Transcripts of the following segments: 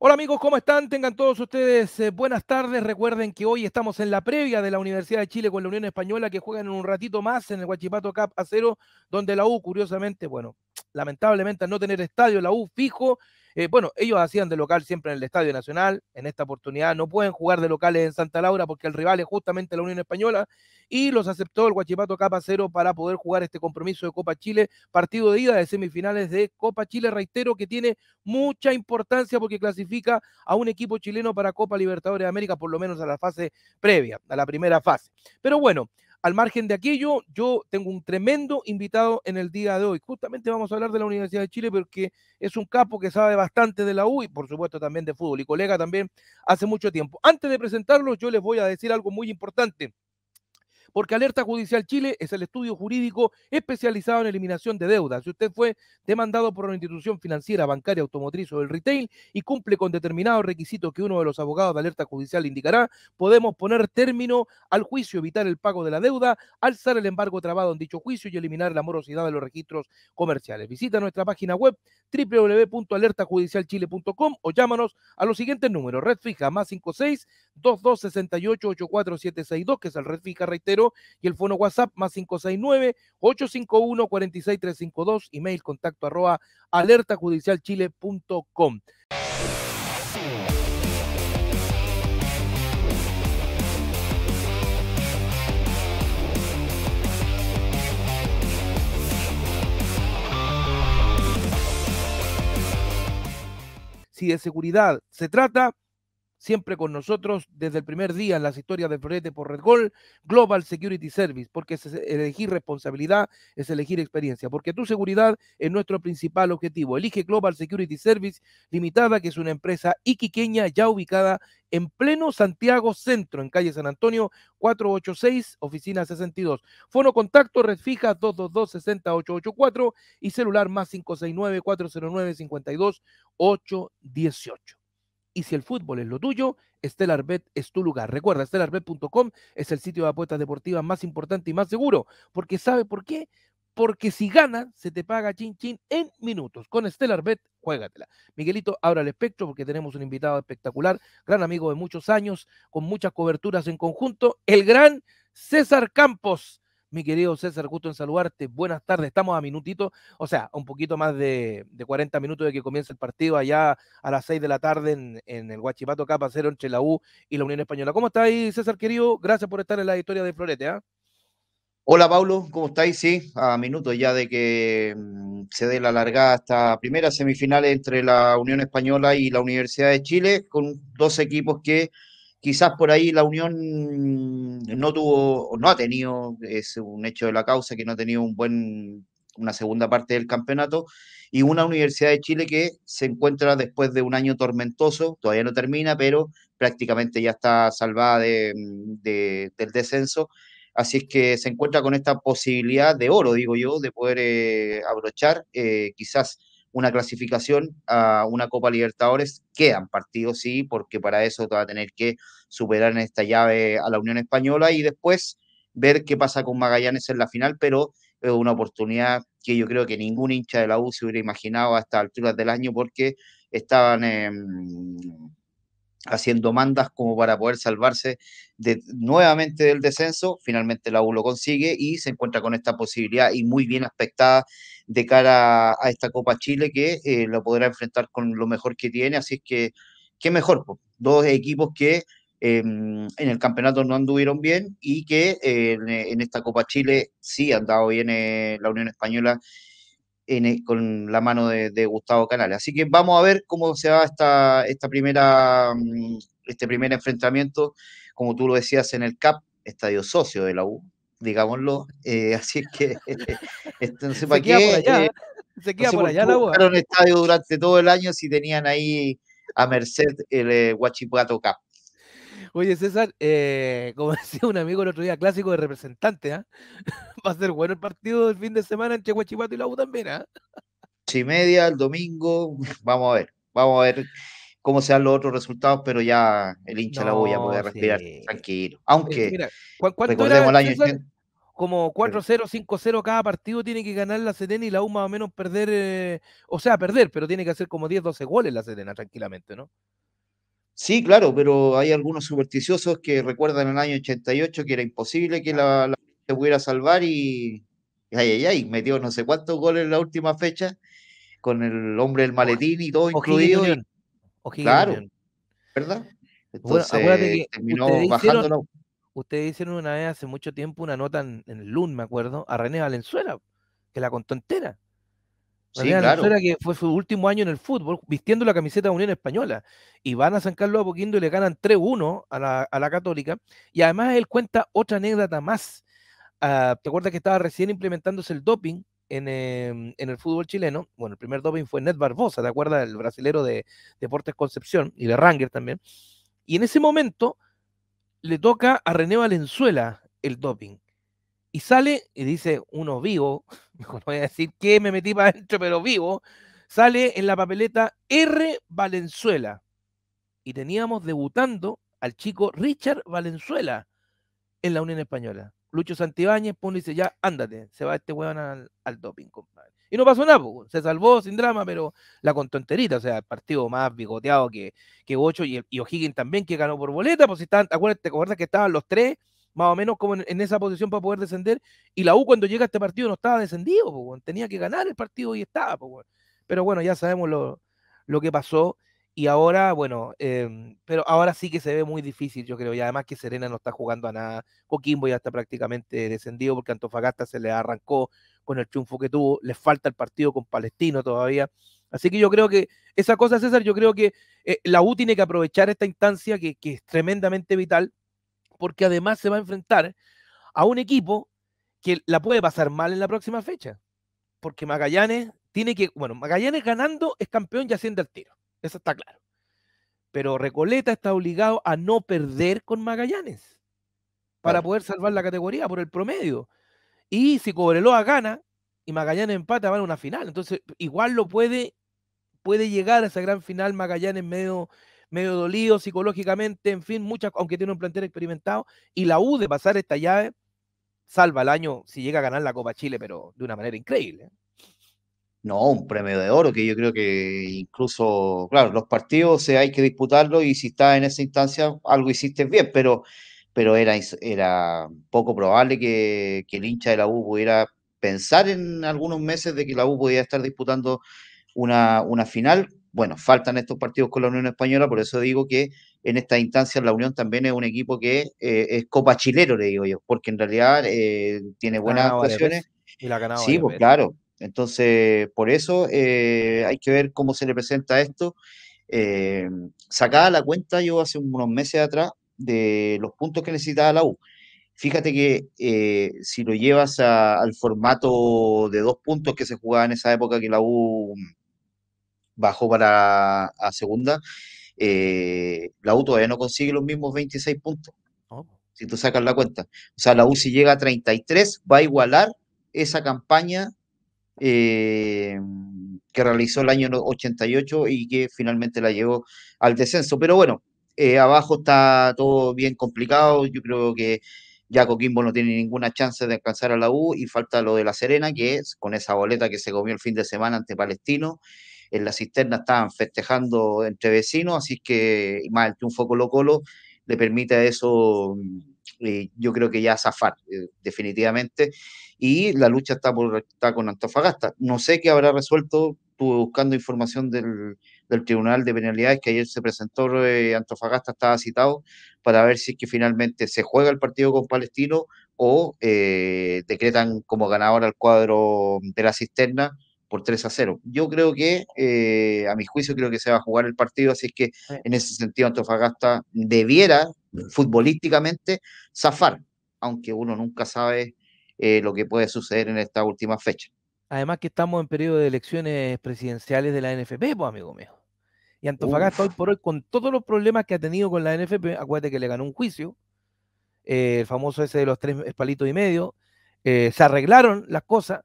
Hola amigos, ¿cómo están? Tengan todos ustedes eh, buenas tardes. Recuerden que hoy estamos en la previa de la Universidad de Chile con la Unión Española que juegan en un ratito más en el Guachipato Cup a cero, donde la U, curiosamente, bueno, lamentablemente al no tener estadio, la U fijo eh, bueno, ellos hacían de local siempre en el Estadio Nacional, en esta oportunidad no pueden jugar de locales en Santa Laura porque el rival es justamente la Unión Española y los aceptó el Guachipato Capa Cero para poder jugar este compromiso de Copa Chile, partido de ida de semifinales de Copa Chile, reitero que tiene mucha importancia porque clasifica a un equipo chileno para Copa Libertadores de América, por lo menos a la fase previa, a la primera fase. Pero bueno, al margen de aquello, yo tengo un tremendo invitado en el día de hoy. Justamente vamos a hablar de la Universidad de Chile porque es un capo que sabe bastante de la U y por supuesto también de fútbol y colega también hace mucho tiempo. Antes de presentarlo, yo les voy a decir algo muy importante porque Alerta Judicial Chile es el estudio jurídico especializado en eliminación de deudas Si usted fue demandado por una institución financiera, bancaria, automotriz o del retail y cumple con determinados requisitos que uno de los abogados de Alerta Judicial indicará, podemos poner término al juicio, evitar el pago de la deuda, alzar el embargo trabado en dicho juicio y eliminar la morosidad de los registros comerciales. Visita nuestra página web www.alertajudicialchile.com o llámanos a los siguientes números. Red fija más siete 2268 84762, que es el red fija, reitero y el fono WhatsApp más 569-851-46352, email contacto arroba alertajudicialchile.com. Si de seguridad se trata, siempre con nosotros desde el primer día en las historias de Florete por Red Gol, Global Security Service, porque elegir responsabilidad, es elegir experiencia, porque tu seguridad es nuestro principal objetivo. Elige Global Security Service Limitada, que es una empresa iquiqueña ya ubicada en pleno Santiago Centro, en calle San Antonio 486, oficina 62. Fono contacto, red fija 222-60884 y celular más 569-409-52818. Y si el fútbol es lo tuyo, Estelar Bet es tu lugar. Recuerda, stellarbet.com es el sitio de apuestas deportivas más importante y más seguro, porque ¿sabe por qué? Porque si ganas, se te paga chin chin en minutos. Con Estelar Bet, juégatela. Miguelito, abra el espectro porque tenemos un invitado espectacular, gran amigo de muchos años, con muchas coberturas en conjunto, el gran César Campos. Mi querido César, gusto en saludarte. Buenas tardes. Estamos a minutito, o sea, un poquito más de, 40 minutos de que comience el partido allá a las 6 de la tarde en, el Guachipato Capa Cero entre la U y la Unión Española. ¿Cómo estáis, César, querido? Gracias por estar en la historia de Florete. ¿ah? Hola, Paulo, ¿Cómo estáis? Sí, a minutos ya de que mm, se dé la largada hasta primera semifinal entre la Unión Española y la Universidad de Chile, con dos equipos que Quizás por ahí la Unión no tuvo, no ha tenido, es un hecho de la causa que no ha tenido un buen, una segunda parte del campeonato, y una Universidad de Chile que se encuentra después de un año tormentoso, todavía no termina, pero prácticamente ya está salvada del descenso. Así es que se encuentra con esta posibilidad de oro, digo yo, de poder eh, abrochar eh, quizás una clasificación a una Copa Libertadores, quedan partidos, sí, porque para eso va a tener que superar en esta llave a la Unión Española y después ver qué pasa con Magallanes en la final, pero es una oportunidad que yo creo que ningún hincha de la U se hubiera imaginado a estas alturas del año porque estaban... en haciendo mandas como para poder salvarse de, nuevamente del descenso. Finalmente la U lo consigue y se encuentra con esta posibilidad y muy bien aspectada de cara a esta Copa Chile que eh, lo podrá enfrentar con lo mejor que tiene. Así es que, qué mejor, dos equipos que em, en el campeonato no anduvieron bien y que eh, en, en, esta Copa Chile sí han dado bien eh, la Unión Española e, con la mano de, Gustavo Canales. Así que vamos a ver cómo se va esta, esta primera, mm, este primer enfrentamiento, como tú lo decías en el CAP, estadio socio de la U, digámoslo. Eh, así así que este, no sé para qué. Se queda por allá la estadio durante todo el año si tenían ahí a merced el Guachipato eh, Cap. Oye, César, eh, como decía un amigo el otro día, clásico de representante, ¿ah? Va a ser bueno el partido del fin de semana entre Huachipato y la U también, ¿ah? media el domingo, vamos a ver, vamos a ver cómo sean los otros resultados, pero ya el hincha la voy a poder respirar tranquilo. Aunque eh, recordemos el año como 4-0, 5-0 cada partido tiene que ganar la Serena y la U más o menos perder, eh, o sea, perder, pero tiene que hacer como 10, 12 goles la Serena tranquilamente, ¿no? Sí, claro, pero hay algunos supersticiosos que recuerdan el año 88 que era imposible que la, pudiera salvar y, ay, ay, ay, metió no sé cuántos goles en la última fecha con el hombre del maletín y todo incluido. claro, ¿verdad? Entonces que ustedes bajando una vez hace mucho tiempo una nota en, en, el LUN, me acuerdo, a René Valenzuela, que la contó entera. Sí, que fue su último año en el fútbol, vistiendo la camiseta de Unión Española. Y van a San Carlos Apoquindo y le ganan 3-1 a la, a la, Católica. Y además él cuenta otra anécdota más. Ah, ¿Te acuerdas que estaba recién implementándose el doping en, em, en, el fútbol chileno? Bueno, el primer doping fue Ned Barbosa, ¿te acuerdas? El brasilero de Deportes Concepción y de Ranger también. Y en ese momento le toca a René Valenzuela el doping. Y sale y dice, uno vivo, no voy a decir que me metí para adentro, pero vivo, sale en la papeleta R. Valenzuela. Y teníamos debutando al chico Richard Valenzuela en la Unión Española. Lucho Santibáñez pone dice, ya, ándate, se va este weón al, doping, compadre. Y no pasó nada, pues, se salvó sin drama, pero la contó enterita, o sea, el partido más bigoteado que, Ocho y, O'Higgins también, que ganó por boleta, pues si están, acuérdate, acuérdate que estaban los tres más o menos como en, esa posición para poder descender. Y la U cuando llega a este partido no estaba descendido, tenía que ganar el partido y estaba. pero bueno, ya sabemos lo, que pasó. Y ahora, bueno, em, pero ahora sí que se ve muy difícil, yo creo. Y además que Serena no está jugando a nada. Coquimbo ya está prácticamente descendido porque Antofagasta se le arrancó con el triunfo que tuvo. Le falta el partido con Palestino todavía. Así que yo creo que esa cosa, César, yo creo que eh, la U tiene que aprovechar esta instancia que, que es tremendamente vital porque además se va a enfrentar a un equipo que la puede pasar mal en la próxima fecha. Porque Magallanes tiene que, bueno, Magallanes ganando es campeón y asciende al tiro. Eso está claro. Pero Recoleta está obligado a no perder con Magallanes para poder salvar la categoría por el promedio. Y si Cobreloa gana y Magallanes empata, va a una final. Entonces, igual lo puede, puede llegar a esa gran final Magallanes medio medio dolido psicológicamente, en fin, muchas, aunque tiene un plantel experimentado, y la U de pasar esta llave salva el año si llega a ganar la Copa Chile, pero de una manera increíble. No, un premio de oro que yo creo que incluso, claro, los partidos eh, hay que disputarlo, y si está en esa instancia, algo hiciste bien, pero, pero era, era poco probable que, el hincha de la U pudiera pensar en algunos meses de que la U pudiera estar disputando una, una final bueno, faltan estos partidos con la Unión Española, por eso digo que en esta instancia la Unión también es un equipo que eh, es copa chilero, le digo yo, porque en realidad eh, tiene buenas actuaciones. Y la ganado sí, pues claro. Entonces, por eso eh, hay que ver cómo se le presenta esto. Sacada la cuenta yo hace unos meses atrás de los puntos que necesitaba la U. Fíjate que si lo llevas al formato de dos puntos que se jugaba en esa época que la U bajó para a segunda, eh, la U todavía no consigue los mismos 26 puntos. Oh. Si tú sacas la cuenta. O sea, la U si llega a 33 va a igualar esa campaña eh, que realizó el año 88 y que finalmente la llevó al descenso. Pero bueno, eh, abajo está todo bien complicado. Yo creo que ya Coquimbo no tiene ninguna chance de alcanzar a la U y falta lo de La Serena, que es con esa boleta que se comió el fin de semana ante Palestino en la cisterna estaban festejando entre vecinos, así que más el triunfo Colo Colo le permite a eso, mm, eh, yo creo que ya zafar eh, definitivamente, y la lucha está, con Antofagasta. No sé qué habrá resuelto, estuve buscando información del, Tribunal de Penalidades que ayer se presentó, eh, Antofagasta estaba citado para ver si es que finalmente se juega el partido con Palestino o decretan como ganador al cuadro de la cisterna por 3 a 0. Yo creo que, eh, a mi juicio, creo que se va a jugar el partido, así que en ese sentido Antofagasta debiera futbolísticamente zafar, aunque uno nunca sabe eh, lo que puede suceder en esta última fecha. Además que estamos en periodo de elecciones presidenciales de la NFP, pues amigo mío. Y Antofagasta hoy por hoy, con todos los problemas que ha tenido con la NFP, acuérdate que le ganó un juicio, eh, el famoso ese de los tres palitos y medio, se arreglaron las cosas,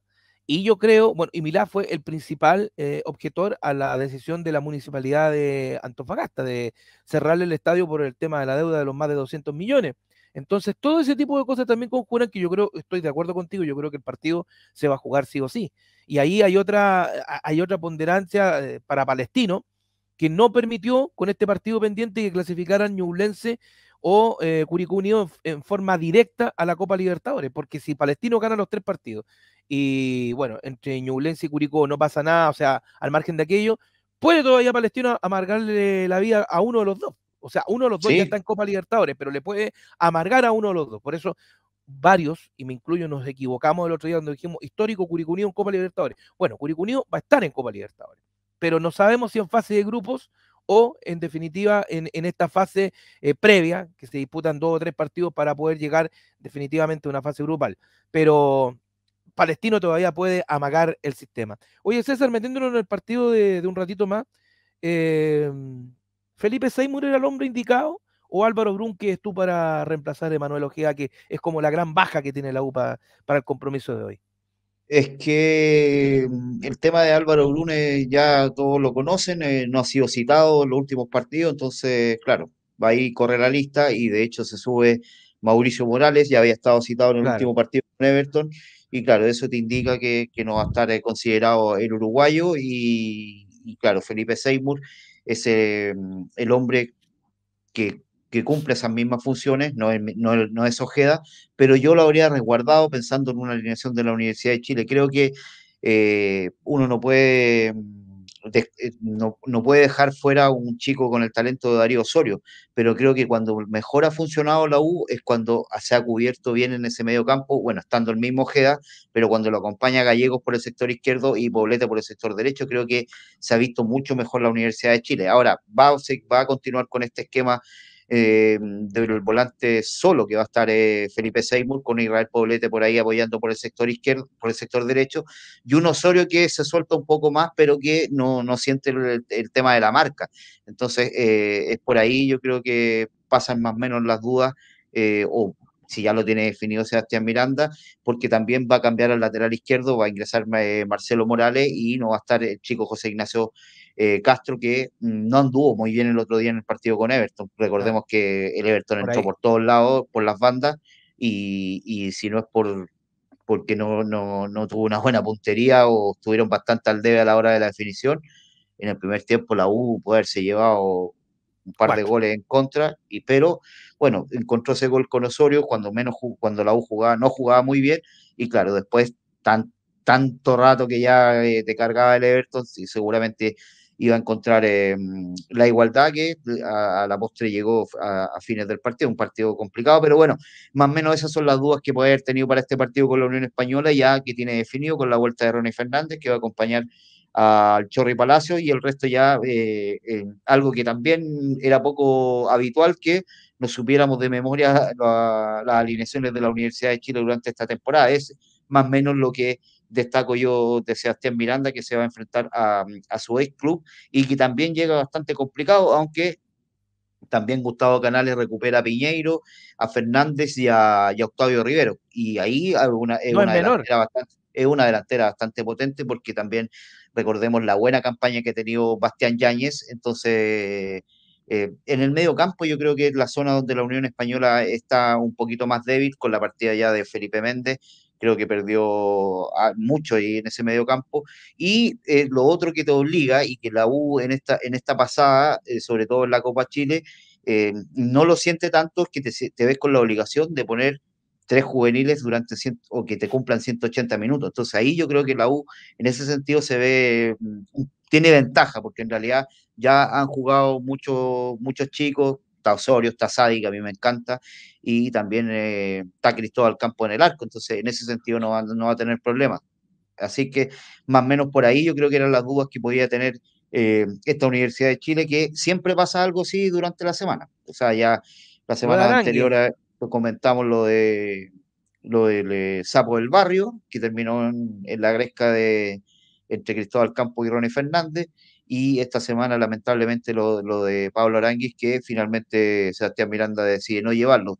y yo creo, bueno, y Milá fue el principal eh, objetor a la decisión de la municipalidad de Antofagasta de cerrarle el estadio por el tema de la deuda de los más de 200 millones. Entonces, todo ese tipo de cosas también conjuran que yo creo, estoy de acuerdo contigo, yo creo que el partido se va a jugar sí o sí. Y ahí hay otra, hay otra ponderancia eh, para Palestino que no permitió con este partido pendiente que clasificaran Ñublense o eh, Curicú Unido en, en, forma directa a la Copa Libertadores, porque si Palestino gana los tres partidos y bueno, entre Ñublense y Curicó no pasa nada, o sea, al margen de aquello, puede todavía Palestino amargarle la vida a uno de los dos. O sea, uno de los dos ya está en Copa Libertadores, pero le puede amargar a uno de los dos. Por eso varios, y me incluyo, nos equivocamos el otro día cuando dijimos histórico Curicunido en Copa Libertadores. Bueno, Curicunido va a estar en Copa Libertadores, pero no sabemos si en fase de grupos o en definitiva en, esta fase eh, previa, que se disputan dos o tres partidos para poder llegar definitivamente a una fase grupal. Pero Palestino todavía puede amagar el sistema. Oye, César, metiéndonos en el partido de, un ratito más, em, ¿Felipe Seymour era el hombre indicado? ¿O Álvaro Brun, que es tú para reemplazar a Emanuel Ojeda, que es como la gran baja que tiene la UPA para el compromiso de hoy? Es que em, el tema de Álvaro Brun eh, ya todos lo conocen, eh, no ha sido citado en los últimos partidos, entonces, claro, va ahí, corre la lista y de hecho se sube Mauricio Morales, ya había estado citado en el último partido con Everton y claro, eso te indica que, no va a estar eh, considerado el uruguayo y, claro, Felipe Seymour es mm, el hombre que, cumple esas mismas funciones, no es, Ojeda, pero yo lo habría resguardado pensando en una alineación de la Universidad de Chile. Creo que eh, uno no puede mm, eh, no, puede dejar fuera un chico con el talento de Darío Osorio, pero creo que cuando mejor ha funcionado la U es cuando se ha cubierto bien en ese medio campo, bueno, estando el mismo Ojeda, pero cuando lo acompaña Gallegos por el sector izquierdo y Poblete por el sector derecho, creo que se ha visto mucho mejor la Universidad de Chile. Ahora, va, va a continuar con este esquema eh, del volante solo que va a estar eh, Felipe Seymour con Israel Poblete por ahí apoyando por el sector izquierdo, por el sector derecho, y un Osorio que se suelta un poco más, pero que no, siente el, tema de la marca. Entonces, eh, es por ahí yo creo que pasan más o menos las dudas, eh, o si ya lo tiene definido Sebastián Miranda, porque también va a cambiar al lateral izquierdo, va a ingresar Marcelo Morales y no va a estar el chico José Ignacio eh, Castro, que mm, no anduvo muy bien el otro día en el partido con Everton. Recordemos que el Everton entró por todos lados, por las bandas, y, si no es por porque no, no, tuvo una buena puntería o estuvieron bastante al debe a la hora de la definición. En el primer tiempo la U puede haberse llevado un par de goles en contra, y, pero bueno, encontró ese gol con Osorio cuando, menos, cuando la U jugaba, no jugaba muy bien, y claro, después tan, tanto rato que ya eh, te cargaba el Everton, y seguramente iba a encontrar eh, la igualdad que a, la postre llegó a, fines del partido, un partido complicado, pero bueno, más o menos esas son las dudas que puede haber tenido para este partido con la Unión Española, ya que tiene definido con la vuelta de Ronnie Fernández, que va a acompañar al Chorri Palacio y el resto ya eh, algo que también era poco habitual que nos supiéramos de memoria las alineaciones de la Universidad de Chile durante esta temporada. Es más o menos lo que destaco yo de Sebastián Miranda, que se va a enfrentar a, su ex club y que también llega bastante complicado, aunque también Gustavo Canales recupera a Piñeiro, a Fernández y a, Octavio Rivero. Y ahí es, una delantera bastante, potente porque también recordemos la buena campaña que ha tenido Bastián Yáñez. Entonces, eh, en el medio campo yo creo que es la zona donde la Unión Española está un poquito más débil con la partida ya de Felipe Méndez creo que perdió ah, mucho ahí en ese medio campo. Y eh, lo otro que te obliga y que la U en esta, en esta pasada, eh, sobre todo en la Copa Chile, em, no lo siente tanto es que te, ves con la obligación de poner tres juveniles durante o que te cumplan 180 minutos. Entonces ahí yo creo que la U en ese sentido se ve, mm, tiene ventaja, porque en realidad ya han jugado muchos chicos, está Osorio, está Sadi, que a mí me encanta, y también eh, está Cristóbal Campo en el arco, entonces en ese sentido no va, a tener problemas. Así que más o menos por ahí yo creo que eran las dudas que podía tener eh, esta Universidad de Chile, que siempre pasa algo así durante la semana. O sea, ya la semana anterior eh, comentamos lo de lo del sapo del barrio, que terminó en, la gresca de entre Cristóbal Campo y Ronnie Fernández y esta semana lamentablemente lo, de Pablo Aranguis, que finalmente Sebastián Miranda decide no llevarlo.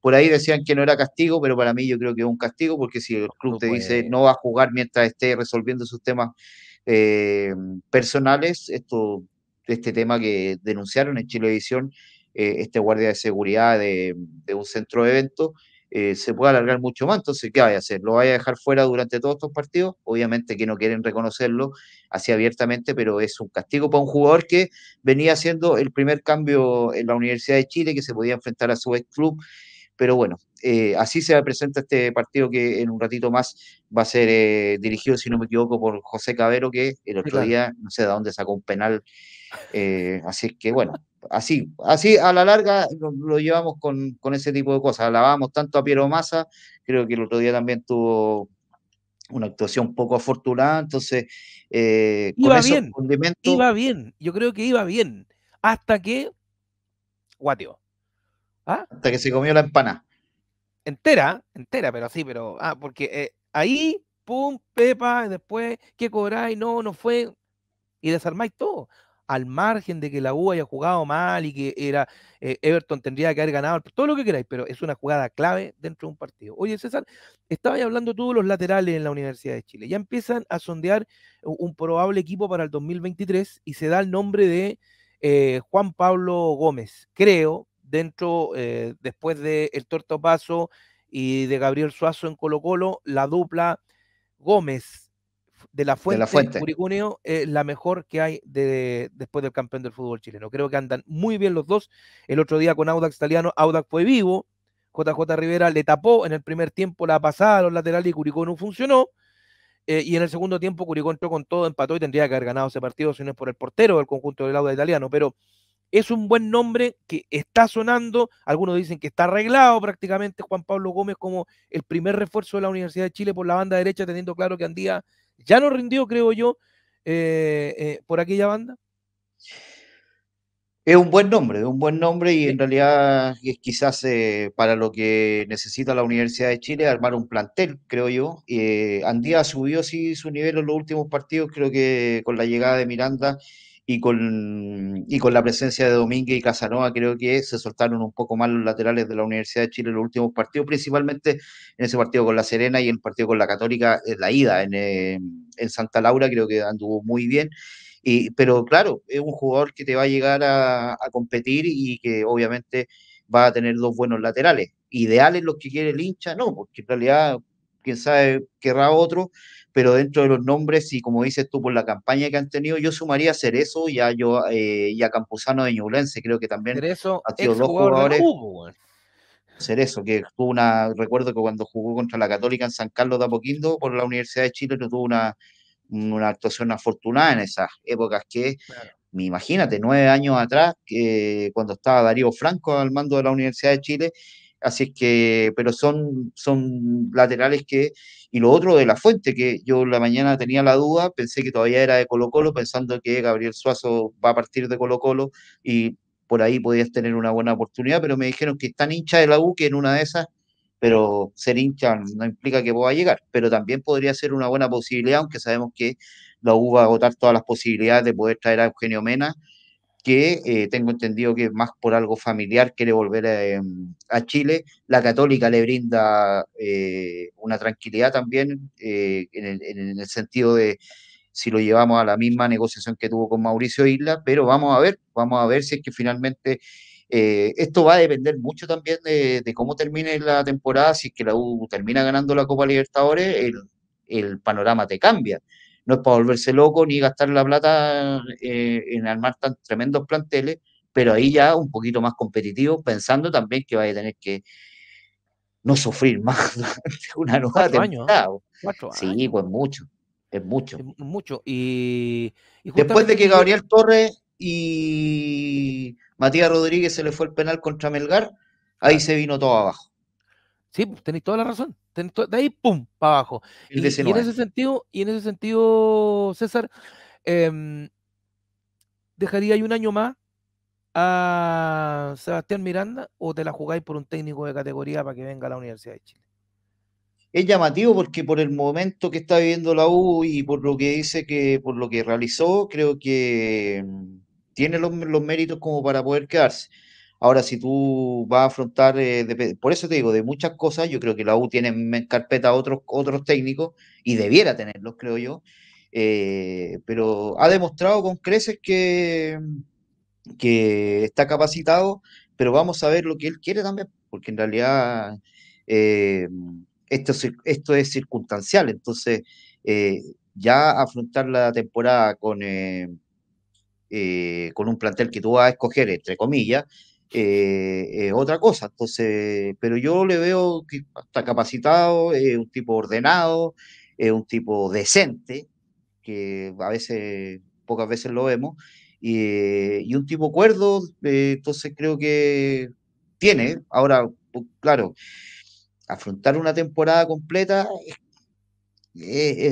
Por ahí decían que no era castigo, pero para mí yo creo que es un castigo, porque si el club te dice no va a jugar mientras esté resolviendo sus temas eh, personales, esto, este tema que denunciaron en Chile eh, este guardia de seguridad de, de un centro de eventos, eh, se puede alargar mucho más. Entonces, ¿qué vaya a hacer? ¿Lo vaya a dejar fuera durante todos estos partidos? Obviamente que no quieren reconocerlo así abiertamente, pero es un castigo para un jugador que venía haciendo el primer cambio en la Universidad de Chile, que se podía enfrentar a su ex club. Pero bueno, eh, así se presenta este partido que en un ratito más va a ser eh, dirigido, si no me equivoco, por José Cabero, que el otro día no sé de dónde sacó un penal. así que bueno, Así, así a la larga lo, llevamos con, ese tipo de cosas. Alabamos tanto a Piero Massa, creo que el otro día también tuvo una actuación poco afortunada, entonces eh, iba bien, iba bien, yo creo que iba bien, hasta que guateo. ¿Ah? Hasta que se comió la empanada. Entera, entera, pero así pero ah, porque eh, ahí, pum, pepa, y después, ¿qué cobráis? No, no fue, y desarmáis todo al margen de que la U haya jugado mal y que era eh, Everton tendría que haber ganado, todo lo que queráis, pero es una jugada clave dentro de un partido. Oye, César, estaba hablando tú los laterales en la Universidad de Chile. Ya empiezan a sondear un probable equipo para el 2023 y se da el nombre de eh, Juan Pablo Gómez, creo, dentro, eh, después de El Torto y de Gabriel Suazo en Colo Colo, la dupla Gómez, de la fuente, Curicuneo es eh, la mejor que hay después del campeón del fútbol chileno. Creo que andan muy bien los dos. El otro día con Audax italiano, Audax fue vivo. JJ Rivera le tapó en el primer tiempo la pasada a los laterales y Curicó no funcionó. Eh, y en el segundo tiempo Curicó entró con todo, empató y tendría que haber ganado ese partido si no es por el portero del conjunto del Audax italiano. Pero es un buen nombre que está sonando. Algunos dicen que está arreglado prácticamente Juan Pablo Gómez como el primer refuerzo de la Universidad de Chile por la banda derecha, teniendo claro que Andía ya no rindió, creo yo, eh, eh, por aquella banda? Es un buen nombre, es un buen nombre y en realidad es quizás eh, para lo que necesita la Universidad de Chile armar un plantel, creo yo. Andía subió sí su nivel en los últimos partidos, creo que con la llegada de Miranda y con, y con la presencia de Domínguez y Casanova, creo que se soltaron un poco más los laterales de la Universidad de Chile en los últimos partidos, principalmente en ese partido con la Serena y el partido con la Católica, en la ida en, eh, en Santa Laura, creo que anduvo muy bien. Y, pero claro, es un jugador que te va a llegar a, a competir y que obviamente va a tener dos buenos laterales. Ideales los que quiere el hincha, no, porque en realidad, quién sabe, querrá otro, pero dentro de los nombres y como dices tú por la campaña que han tenido, yo sumaría a Cerezo y a, yo, eh, y Campuzano de Ñublense, creo que también Cerezo, ha sido dos jugadores. que tuvo una, recuerdo que cuando jugó contra la Católica en San Carlos de Apoquindo por la Universidad de Chile, tuvo una, una actuación afortunada en esas épocas que, me imagínate, nueve años atrás, cuando estaba Darío Franco al mando de la Universidad de Chile, Así es que, pero son, son laterales que. Y lo otro de la fuente, que yo la mañana tenía la duda, pensé que todavía era de Colo-Colo, pensando que Gabriel Suazo va a partir de Colo-Colo y por ahí podías tener una buena oportunidad, pero me dijeron que están hincha de la U, que en una de esas, pero ser hincha no implica que pueda llegar, pero también podría ser una buena posibilidad, aunque sabemos que la U va a agotar todas las posibilidades de poder traer a Eugenio Mena que eh, tengo entendido que más por algo familiar quiere volver eh, a, Chile. La católica le brinda eh, una tranquilidad también en, el, sentido de si lo llevamos a la misma negociación que tuvo con Mauricio Isla, pero vamos a ver, vamos a ver si es que finalmente esto va a depender mucho también de, cómo termine la temporada, si es que la U termina ganando la Copa Libertadores, el panorama te cambia no es para volverse loco ni gastar la plata eh, en armar tan tremendos planteles, pero ahí ya un poquito más competitivo, pensando también que vaya a tener que no sufrir más una nueva ¿eh? temporada. Años, Sí, pues mucho, es mucho. mucho. Y, después de que Gabriel Torres y Matías Rodríguez se le fue el penal contra Melgar, ahí se vino todo abajo. Sí, pues, tenéis toda la razón de ahí, pum, para abajo. Y, en ese sentido, y en ese sentido, César, em, dejaría ahí un año más a Sebastián Miranda o te la jugáis por un técnico de categoría para que venga a la Universidad de Chile? Es llamativo porque por el momento que está viviendo la U y por lo que dice que, por lo que realizó, creo que em, tiene los, los méritos como para poder quedarse. Ahora, si tú vas a afrontar, eh, por eso te digo, de muchas cosas, yo creo que la U tiene en carpeta otros, otros técnicos y debiera tenerlos, creo yo. Eh, pero ha demostrado con creces que, que está capacitado, pero vamos a ver lo que él quiere también, porque en realidad eh, esto, esto es circunstancial. Entonces, ya afrontar la temporada con... con un plantel que tú vas a escoger, entre comillas, es eh, eh, otra cosa. Entonces, pero yo le veo que está capacitado, es un tipo ordenado, es un tipo decente, que a veces, pocas veces lo vemos, eh, y, un tipo cuerdo, entonces creo que tiene. Ahora, claro, afrontar una temporada completa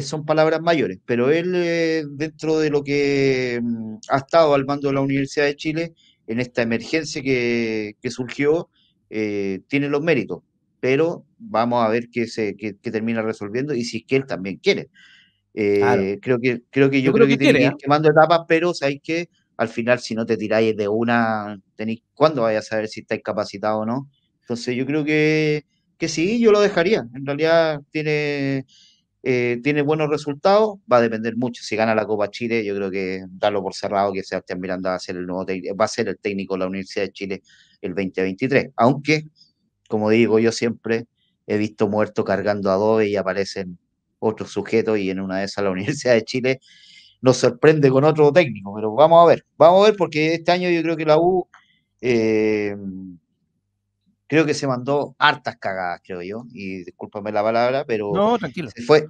son palabras mayores, pero él dentro de lo que mm, ha estado al mando de la Universidad de Chile, en esta emergencia que, surgió eh, tiene los méritos, pero vamos a ver qué, se, termina resolviendo y si es que él también quiere. Eh, creo que creo que yo, creo, que, tiene que ir ¿ah? quemando etapas, pero sabéis que al final si no te tiráis de una, cuándo vais a saber si estáis capacitados o no. Entonces yo creo que, que sí, yo lo dejaría. En realidad tiene eh, tiene buenos resultados, va a depender mucho. Si gana la Copa Chile, yo creo que darlo por cerrado que Sebastián Miranda va a ser el nuevo va a ser el técnico de la Universidad de Chile el 2023. Aunque, como digo yo siempre, he visto muertos cargando adobe y aparecen otros sujetos y en una de esas la Universidad de Chile nos sorprende con otro técnico, pero vamos a ver, vamos a ver porque este año yo creo que la U eh, creo que se mandó hartas cagadas, creo yo, y discúlpame la palabra, pero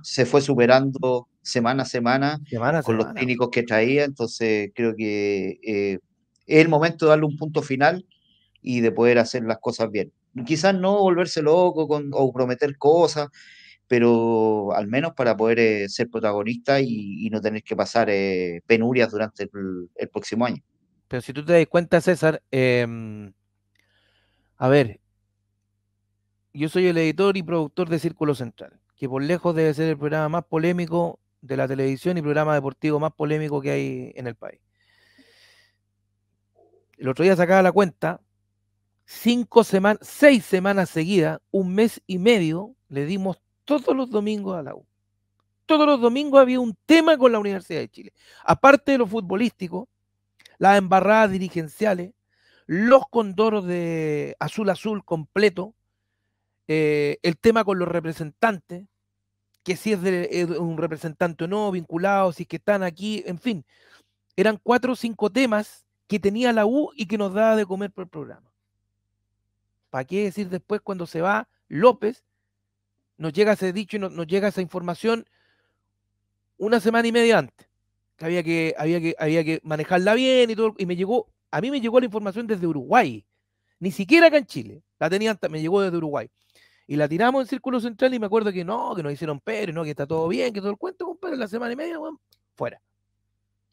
Se, fue, superando semana a semana, con los técnicos que traía, entonces creo que eh, es el momento de darle un punto final y de poder hacer las cosas bien. Quizás no volverse loco o prometer cosas, pero al menos para poder eh, ser protagonista y, no tener que pasar eh, penurias durante el, próximo año. Pero si tú te das cuenta, César, em, a ver, yo soy el editor y productor de Círculo Central, que por lejos debe ser el programa más polémico de la televisión y programa deportivo más polémico que hay en el país. El otro día sacaba la cuenta, cinco semanas, seis semanas seguidas, un mes y medio, le dimos todos los domingos a la U. Todos los domingos había un tema con la Universidad de Chile. Aparte de lo futbolístico, las embarradas dirigenciales, los condoros de azul azul completo, eh, el tema con los representantes, que si es, eh, de, un representante o no, vinculado, si es que están aquí, en fin, eran cuatro o cinco temas que tenía la U y que nos daba de comer por el programa. ¿Para qué decir después cuando se va López? Nos llega ese dicho y nos, llega esa información una semana y media antes. Que había que, había que, había que manejarla bien y todo. Y me llegó, a mí me llegó la información desde Uruguay. Ni siquiera acá en Chile. La tenía me llegó desde Uruguay. Y la tiramos en círculo central y me acuerdo que no, que nos hicieron pero, no, que está todo bien, que todo el cuento, compadre, la semana y media, bueno, fuera.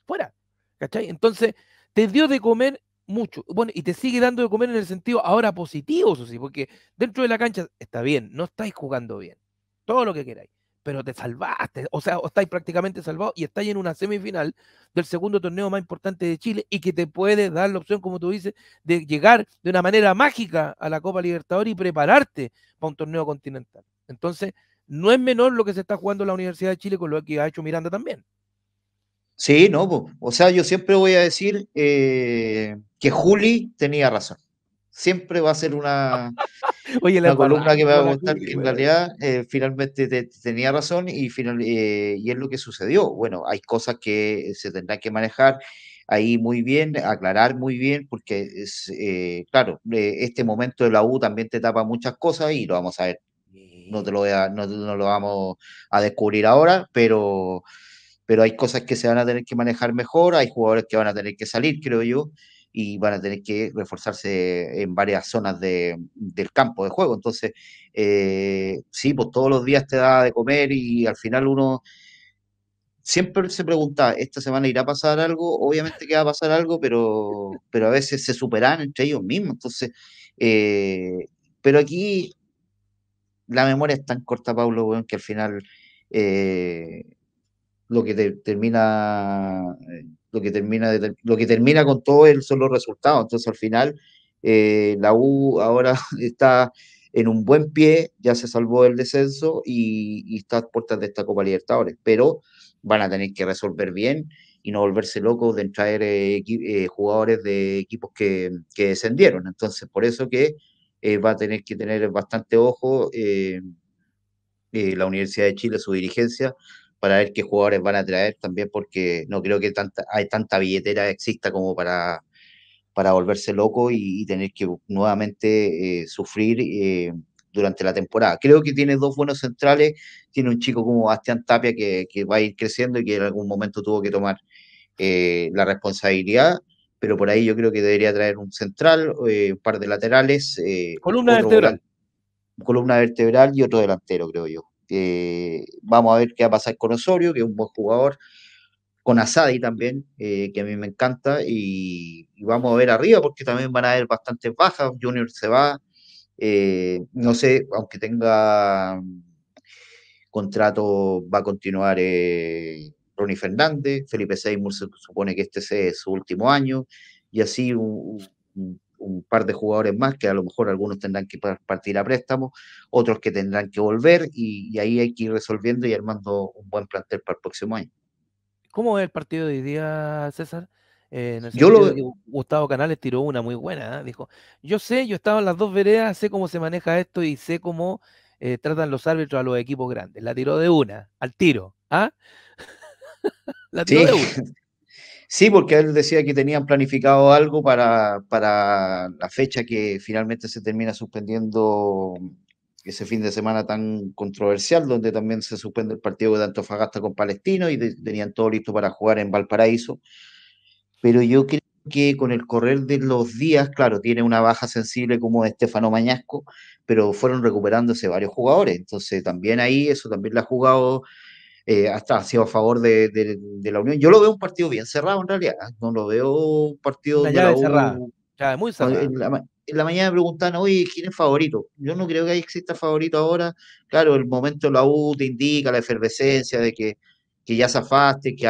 Fuera. ¿Cachai? Entonces, te dio de comer mucho. Bueno, y te sigue dando de comer en el sentido ahora positivo, eso sí, porque dentro de la cancha está bien, no estáis jugando bien. Todo lo que queráis pero te salvaste, o sea, estáis prácticamente salvados y estáis en una semifinal del segundo torneo más importante de Chile y que te puede dar la opción, como tú dices, de llegar de una manera mágica a la Copa Libertadores y prepararte para un torneo continental. Entonces, no es menor lo que se está jugando en la Universidad de Chile con lo que ha hecho Miranda también. Sí, no, o sea, yo siempre voy a decir eh, que Juli tenía razón siempre va a ser una, la columna que me va a gustar, que en realidad eh, finalmente tenía razón y, eh, y es lo que sucedió. Bueno, hay cosas que eh, se tendrán que manejar ahí muy bien, aclarar muy bien, porque es, claro, este momento de la U también te tapa muchas cosas y lo vamos a ver. No, te lo, no, no lo vamos a descubrir ahora, pero, pero hay cosas que se van a tener que manejar mejor, hay jugadores que van a tener que salir, creo yo y van a tener que reforzarse en varias zonas del campo de juego. Entonces, eh, sí, pues todos los días te da de comer y al final uno siempre se pregunta, ¿esta semana irá a pasar algo? Obviamente que va a pasar algo, pero, pero a veces se superan entre ellos mismos. Entonces, eh, pero aquí la memoria es tan corta, Pablo, que al final eh, eh, lo que termina lo que termina lo que termina con todo el solo resultado resultados entonces al final eh, la U ahora está en un buen pie ya se salvó el descenso y, está a puertas de esta Copa Libertadores pero van a tener que resolver bien y no volverse locos de traer eh, jugadores de equipos que, que, descendieron entonces por eso que va a tener que tener bastante ojo la Universidad de Chile su dirigencia para ver qué jugadores van a traer también, porque no creo que tanta, hay tanta billetera exista como para, para volverse loco y, tener que nuevamente eh, sufrir eh, durante la temporada. Creo que tiene dos buenos centrales, tiene un chico como Bastián Tapia que, va a ir creciendo y que en algún momento tuvo que tomar eh, la responsabilidad, pero por ahí yo creo que debería traer un central, un par de laterales. columna vertebral. columna vertebral y otro delantero, creo yo. Eh, vamos a ver qué va a pasar con Osorio, que es un buen jugador, con Asadi también, eh, que a mí me encanta, y, vamos a ver arriba porque también van a haber bastantes bajas, Junior se va, eh, no sé, aunque tenga mm, contrato, va a continuar Ronnie Fernández, Felipe Seymour se supone que este es su último año, y así un un par de jugadores más, que a lo mejor algunos tendrán que partir a préstamo, otros que tendrán que volver, y, ahí hay que ir resolviendo y armando un buen plantel para el próximo año. ¿Cómo es el partido de hoy día, César? Eh, yo lo... Gustavo Canales tiró una muy buena, ¿ah? dijo, yo sé, yo estaba en las dos veredas, sé cómo se maneja esto y sé cómo eh, tratan los árbitros a los equipos grandes. La tiró de una, al tiro, ¿ah? La tiró de una. Sí, porque él decía que tenían planificado algo para, para la fecha que finalmente se termina suspendiendo ese fin de semana tan controversial, donde también se suspende el partido de Antofagasta con Palestino y tenían todo listo para jugar en Valparaíso. Pero yo creo que con el correr de los días, claro, tiene una baja sensible como Estefano Mañasco, pero fueron recuperándose varios jugadores. Entonces también ahí eso también le ha jugado eh, hasta ha sido a favor de, la Unión. Yo lo veo un partido bien cerrado en realidad, ¿eh? no lo veo un partido la muy cerrado En, la, mañana me preguntan, oye, ¿quién es favorito? Yo no creo que exista favorito ahora. Claro, el momento de la U te indica la efervescencia de que, que ya zafaste, que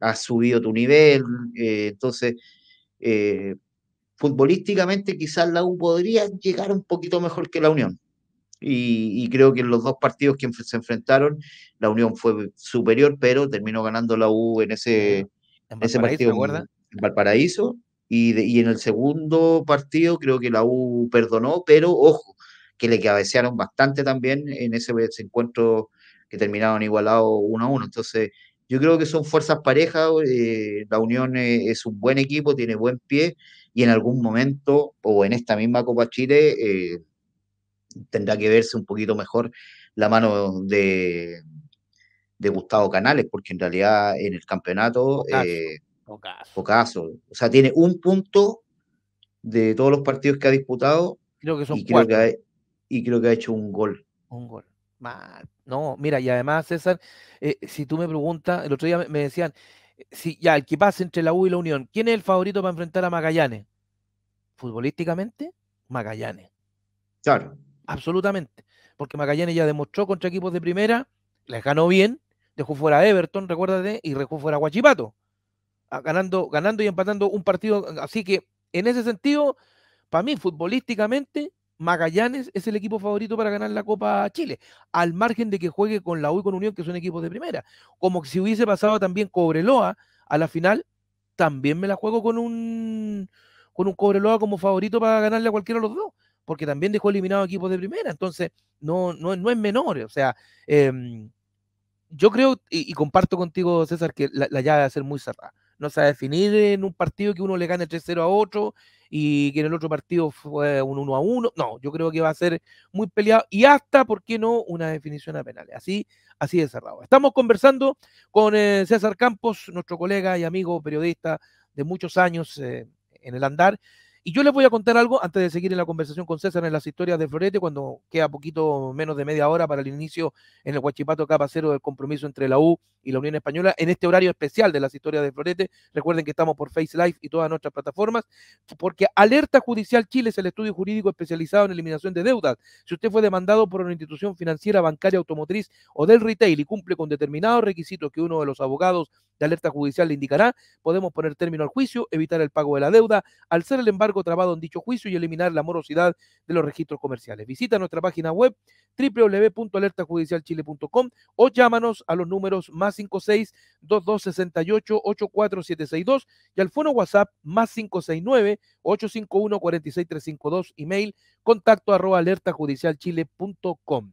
has subido tu nivel. Eh, entonces, futbolísticamente quizás la U podría llegar un poquito mejor que la Unión. Y, creo que en los dos partidos que se enfrentaron, la Unión fue superior, pero terminó ganando la U en ese, en ese partido en Valparaíso. Y, y en el segundo partido creo que la U perdonó, pero ojo, que le cabecearon bastante también en ese, encuentro que terminaron igualados uno a uno. Entonces, yo creo que son fuerzas parejas, eh, la Unión es, es, un buen equipo, tiene buen pie y en algún momento, o en esta misma Copa Chile, eh, tendrá que verse un poquito mejor la mano de, Gustavo Canales, porque en realidad en el campeonato, Ocaso. Eh, o sea, tiene un punto de todos los partidos que ha disputado. Creo que son y creo que ha, hecho un gol. Un gol. No, mira, y además, César, eh, si tú me preguntas, el otro día me decían, eh, si ya el que pasa entre la U y la Unión, ¿quién es el favorito para enfrentar a Magallanes? Futbolísticamente, Magallanes. Claro absolutamente. Porque Magallanes ya demostró contra equipos de primera, les ganó bien, dejó fuera a Everton, recuérdate, y dejó fuera a Guachipato, ah, ganando, ganando y empatando un partido. Así que en ese sentido, para mí, futbolísticamente, Magallanes es el equipo favorito para ganar la Copa Chile, al margen de que juegue con la U con Unión, que son equipos de primera. Como si hubiese pasado también Cobreloa a la final, también me la juego con un, con un Cobreloa como favorito para ganarle a cualquiera de los dos porque también dejó eliminado equipos de primera. Entonces, no, no, es menor. O sea, em, yo creo, y, comparto contigo, César, que la, llave va a ser muy cerrada. No se va a definir en un partido que uno le gane 3-0 a otro y que en el otro partido fue un 1 a 1. No, yo creo que va a ser muy peleado y hasta, ¿por qué no?, una definición a penales. Así, así de cerrado. Estamos conversando con eh, César Campos, nuestro colega y amigo periodista de muchos años eh, en el andar, y yo les voy a contar algo antes de seguir en la conversación con César en las historias de Florete, cuando queda poquito menos de media hora para el inicio en el Huachipato capacero Cero del compromiso entre la U y la Unión Española en este horario especial de las historias de Florete. Recuerden que estamos por Face Live y todas nuestras plataformas, porque Alerta Judicial Chile es el estudio jurídico especializado en eliminación de deudas. Si usted fue demandado por una institución financiera, bancaria, automotriz o del retail y cumple con determinados requisitos que uno de los abogados de alerta judicial le indicará, podemos poner término al juicio, evitar el pago de la deuda, al ser el embargo trabado en dicho juicio y eliminar la morosidad de los registros comerciales. Visita nuestra página web www.alertajudicialchile.com o llámanos a los números más seis 56 dos 84762 y al fono WhatsApp más 569 851 46352 email contacto arroba com.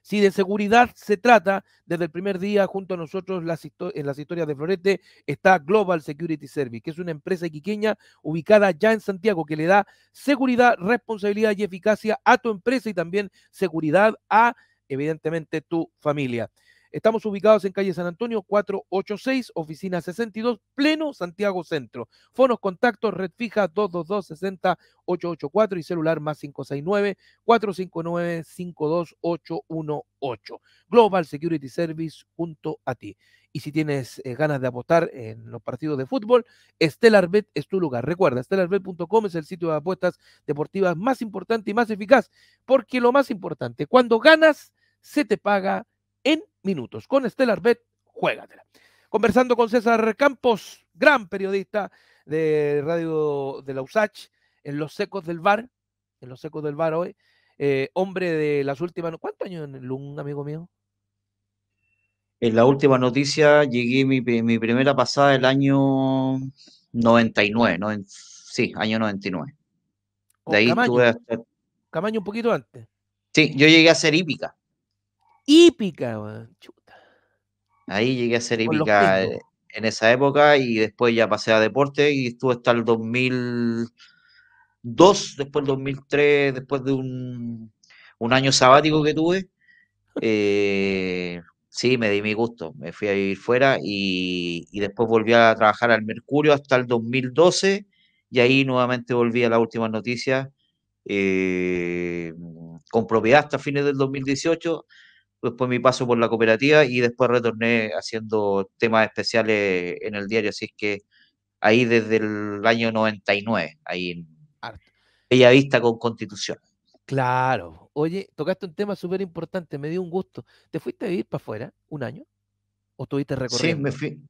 Si de seguridad se trata, desde el primer día junto a nosotros las en las historias de Florete está Global Security Service, que es una empresa iquiqueña ubicada ya en Santiago que le da seguridad, responsabilidad y eficacia a tu empresa y también seguridad a, evidentemente, tu familia. Estamos ubicados en calle San Antonio 486, oficina 62, pleno Santiago Centro. Fonos contactos, red fija 222 884 y celular más 569-459-52818. Global Security Service junto a ti. Y si tienes eh, ganas de apostar en los partidos de fútbol, StellarBet es tu lugar. Recuerda, stellarbet.com es el sitio de apuestas deportivas más importante y más eficaz, porque lo más importante, cuando ganas, se te paga en minutos. Con Estela Bet, juégatela. Conversando con César Campos, gran periodista de Radio de la USACH, en los secos del bar, en los secos del bar hoy, eh, hombre de las últimas, ¿cuántos años en un amigo mío? En la última noticia llegué mi, primera pasada el año 99, no, sí, año 99. De ahí tuve Camaño un poquito antes. Sí, yo llegué a ser hípica hípica, Chuta. Ahí llegué a ser hípica en esa época y después ya pasé a deporte y estuve hasta el 2002, después el 2003, después de un, un año sabático que tuve. Eh, sí, me di mi gusto, me fui a vivir fuera y, después volví a trabajar al Mercurio hasta el 2012 y ahí nuevamente volví a las últimas noticias eh, con propiedad hasta fines del 2018 después mi paso por la cooperativa y después retorné haciendo temas especiales en el diario, así es que ahí desde el año 99, ahí en Bella Vista con Constitución. Claro, oye, tocaste un tema súper importante, me dio un gusto. ¿Te fuiste a vivir para afuera un año? ¿O tuviste recorriendo? Sí, me fui.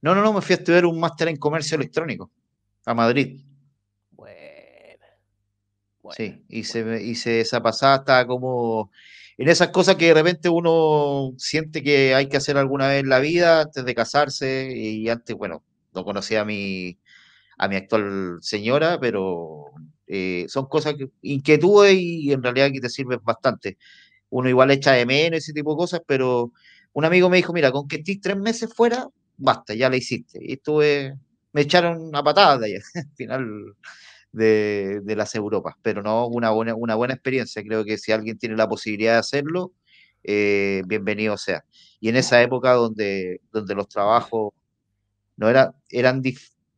No, no, no, me fui a estudiar un máster en comercio electrónico a Madrid. Bueno. bueno sí, hice, hice esa pasada, estaba como en esas cosas que de repente uno siente que hay que hacer alguna vez en la vida antes de casarse y antes, bueno, no conocía a mi, a mi actual señora, pero eh, son cosas que inquietudes y en realidad que te sirven bastante. Uno igual echa de menos ese tipo de cosas, pero un amigo me dijo, mira, con que estés tres meses fuera, basta, ya la hiciste. Y estuve, me echaron una patada de ayer, Al final de, las Europas, pero no una buena, una buena experiencia. Creo que si alguien tiene la posibilidad de hacerlo, eh, bienvenido sea. Y en esa época donde, donde los trabajos no era, eran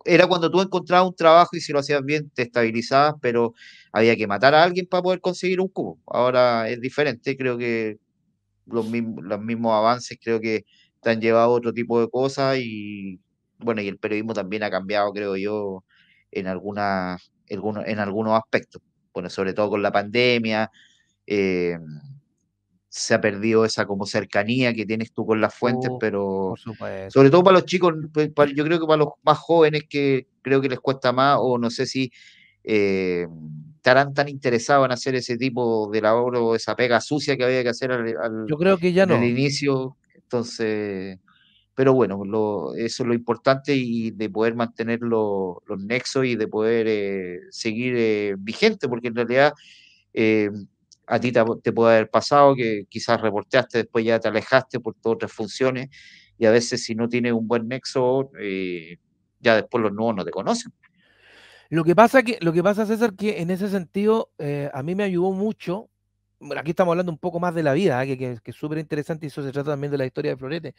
era cuando tú encontrabas un trabajo y si lo hacías bien te estabilizabas, pero había que matar a alguien para poder conseguir un cubo. Ahora es diferente, creo que los los mismos avances creo que te han llevado a otro tipo de cosas y bueno, y el periodismo también ha cambiado, creo yo, en algunas en algunos aspectos. Bueno, sobre todo con la pandemia, eh, se ha perdido esa como cercanía que tienes tú con las fuentes, oh, pero sobre todo para los chicos, pues, yo creo que para los más jóvenes que creo que les cuesta más o no sé si eh, estarán tan interesados en hacer ese tipo de labor o esa pega sucia que había que hacer yo al inicio. Entonces, pero bueno, eso es lo importante y de poder mantener los nexos y de poder eh, seguir eh, vigente, porque en realidad eh, a ti te, puede haber pasado que quizás reporteaste, después ya te alejaste por todas otras funciones y a veces si no tienes un buen nexo, ya después los nuevos no te conocen. Lo que pasa, que, lo que pasa César, que en ese sentido a mí me ayudó mucho aquí estamos hablando un poco más de la vida, ¿ah? que, es súper interesante y eso se trata también de la historia de Florete.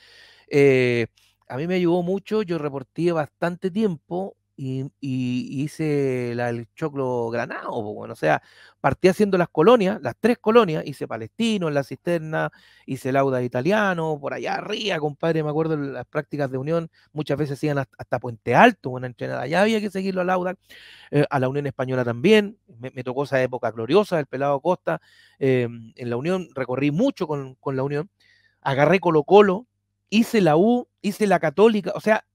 Eh, a mí me ayudó mucho, yo reporté bastante tiempo y, hice la, el choclo granado, bueno, o sea, partí haciendo las colonias, las tres colonias, hice palestino en la cisterna, hice lauda italiano, por allá arriba, compadre, me acuerdo las prácticas de unión, muchas veces hacían hasta, Puente Alto, una entrenada, allá había que seguirlo a lauda, eh, a la Unión Española también, me, tocó esa época gloriosa del Pelado Costa, eh, en la Unión, recorrí mucho con la Unión, agarré Colo Colo, hice la U, hice la Católica, o sea,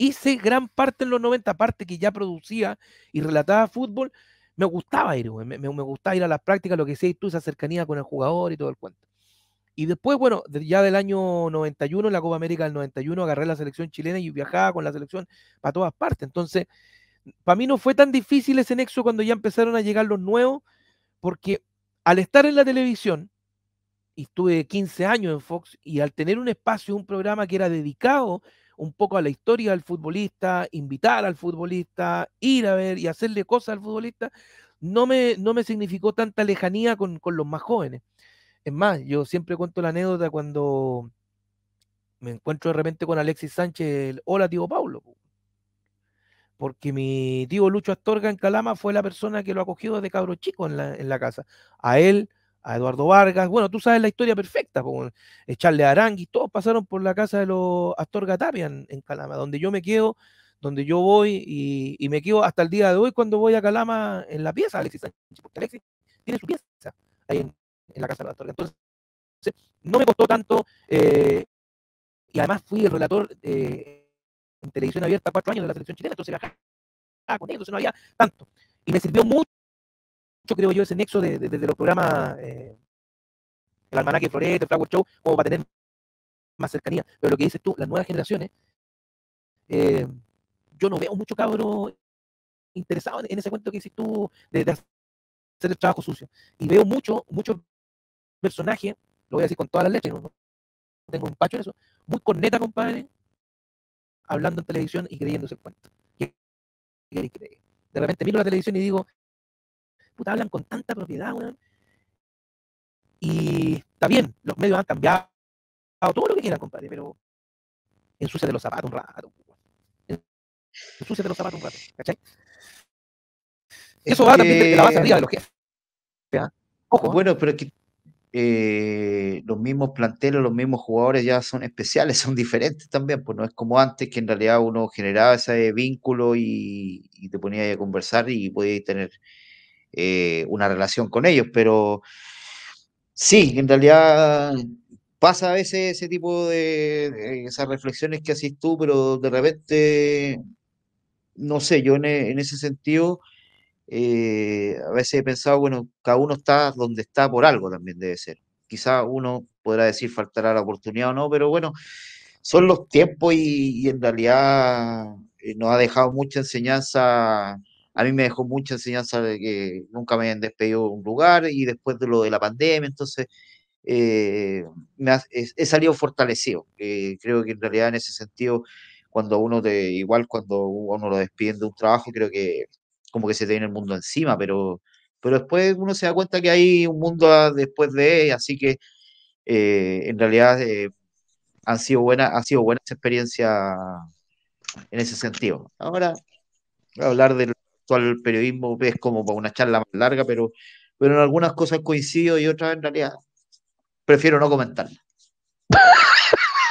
hice gran parte en los 90, parte que ya producía y relataba fútbol, me gustaba ir, me, me, gustaba ir a las prácticas, lo que y tú, esa cercanía con el jugador y todo el cuento. Y después, bueno, ya del año 91, en la Copa América del 91, agarré la selección chilena y viajaba con la selección para todas partes. Entonces, para mí no fue tan difícil ese nexo cuando ya empezaron a llegar los nuevos, porque al estar en la televisión, y estuve 15 años en Fox, y al tener un espacio, un programa que era dedicado un poco a la historia del futbolista, invitar al futbolista, ir a ver y hacerle cosas al futbolista, no me, no me significó tanta lejanía con, los más jóvenes. Es más, yo siempre cuento la anécdota cuando me encuentro de repente con Alexis Sánchez, hola tío Paulo, porque mi tío Lucho Astorga en Calama fue la persona que lo acogió desde cabro chico en la, en la casa. A él, a Eduardo Vargas. Bueno, tú sabes la historia perfecta, con Charles Arangui, todos pasaron por la casa de los Astor Gatapia en, Calama, donde yo me quedo, donde yo voy y, me quedo hasta el día de hoy cuando voy a Calama en la pieza, Alexis Sánchez, porque Alexis tiene su pieza ahí en, la casa de los Entonces, no me costó tanto eh, y además fui el relator eh, en televisión abierta cuatro años de la televisión chilena, entonces viajaba con entonces no había tanto. Y me sirvió mucho creo yo, ese nexo de, los programas, eh, el Almanaque Florete, el Flower Show, como a tener más cercanía. Pero lo que dices tú, las nuevas generaciones, eh, yo no veo mucho cabro interesado en, ese cuento que hiciste tú de, hacer el trabajo sucio. Y veo mucho, muchos personajes, lo voy a decir con toda la letras, no, tengo un pacho en eso, muy corneta, compadre, hablando en televisión y creyéndose el cuento. De repente miro la televisión y digo, hablan con tanta propiedad, Y está bien, los medios han cambiado todo lo que quieran, compadre, pero de los zapatos un rato, los zapatos un Eso va la base eh, ¿eh? Bueno, pero que eh, los mismos plantelos los mismos jugadores ya son especiales, son diferentes también, pues no es como antes que en realidad uno generaba ese vínculo y, te ponía a conversar y podías tener eh, una relación con ellos, pero sí, en realidad pasa a veces ese tipo de, esas reflexiones que haces tú, pero de repente, no sé, yo en, e, ese sentido... Eh, a veces he pensado, bueno, cada uno está donde está por algo también debe ser. Quizá uno podrá decir faltará la oportunidad o no, pero bueno, son los tiempos y, y en realidad eh, nos ha dejado mucha enseñanza a mí me dejó mucha enseñanza de que nunca me habían despedido de un lugar y después de lo de la pandemia, entonces eh, he, salido fortalecido. Eh, creo que en realidad en ese sentido, cuando uno te, igual cuando uno lo despiden de un trabajo, creo que como que se te viene el mundo encima, pero, pero después uno se da cuenta que hay un mundo después de él, así que eh, en realidad han sido buenas, ha sido buena esa experiencia en ese sentido. Ahora, voy a hablar del al periodismo es como para una charla más larga, pero, pero en algunas cosas coincido y otras en realidad prefiero no comentarla.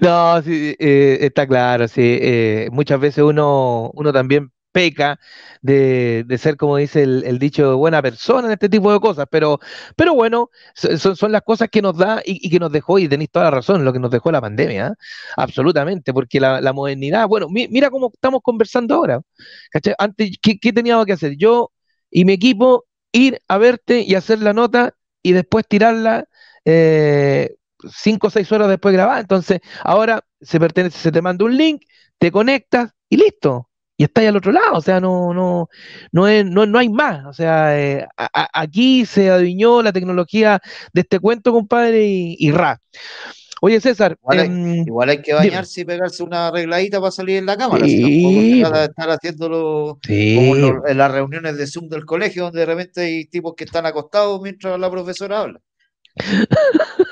No, sí, eh, está claro, sí. Eh, muchas veces uno, uno también peca de, ser, como dice el, el, dicho, buena persona en este tipo de cosas, pero, pero bueno, son, son las cosas que nos da y, que nos dejó, y tenéis toda la razón, lo que nos dejó la pandemia, ¿eh? absolutamente, porque la, modernidad, bueno, mira cómo estamos conversando ahora, ¿cachai? Antes, ¿qué, ¿qué teníamos que hacer? Yo y mi equipo ir a verte y hacer la nota y después tirarla eh, cinco o seis horas después de grabar. Entonces, ahora se pertenece, se te manda un link, te conectas y listo y está ahí al otro lado, o sea, no, no, no, es, no, no, hay más, o sea, eh, aquí se adivinó la tecnología de este cuento, compadre, y, ra. Oye, César. Igual hay, em, que bañarse y pegarse una arregladita para salir en la cámara. Sí, si estar haciéndolo como en, las reuniones de Zoom del colegio, donde de repente hay tipos que están acostados mientras la profesora habla.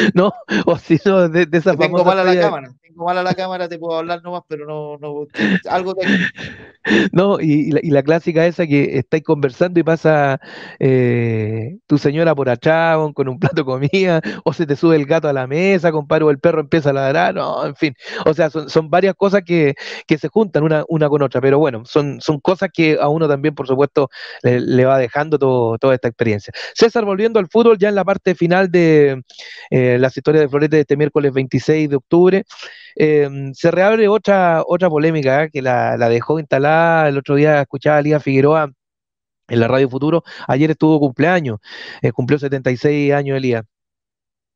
¿no? O si no, de, de esa Tengo mala la cámara, tengo mala la cámara, te puedo hablar nomás, pero no, no algo de... No, y, la, clásica esa que estáis conversando y pasa eh, tu señora por achabón con un plato de comida, o se te sube el gato a la mesa, con o el perro empieza a ladrar, no, en fin. O sea, son, varias cosas que, se juntan una, una con otra, pero bueno, son, son cosas que a uno también, por supuesto, le, va dejando todo, toda esta experiencia. César, volviendo al fútbol, ya en la parte final de... Eh, eh, las historias de Florete de este miércoles 26 de octubre, em, se reabre otra, otra polémica ¿eh? que la, dejó instalada. El otro día escuchaba a Lía Figueroa en la Radio Futuro. Ayer estuvo cumpleaños, eh, cumplió 76 años Elías.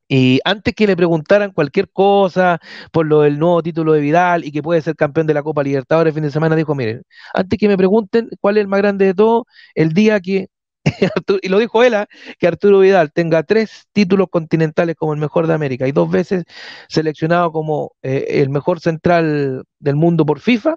Y antes que le preguntaran cualquier cosa por lo del nuevo título de Vidal y que puede ser campeón de la Copa Libertadores el fin de semana, dijo, miren, antes que me pregunten cuál es el más grande de todo, el día que y lo dijo él, ¿ah? que Arturo Vidal tenga tres títulos continentales como el mejor de América y dos veces seleccionado como eh, el mejor central del mundo por FIFA,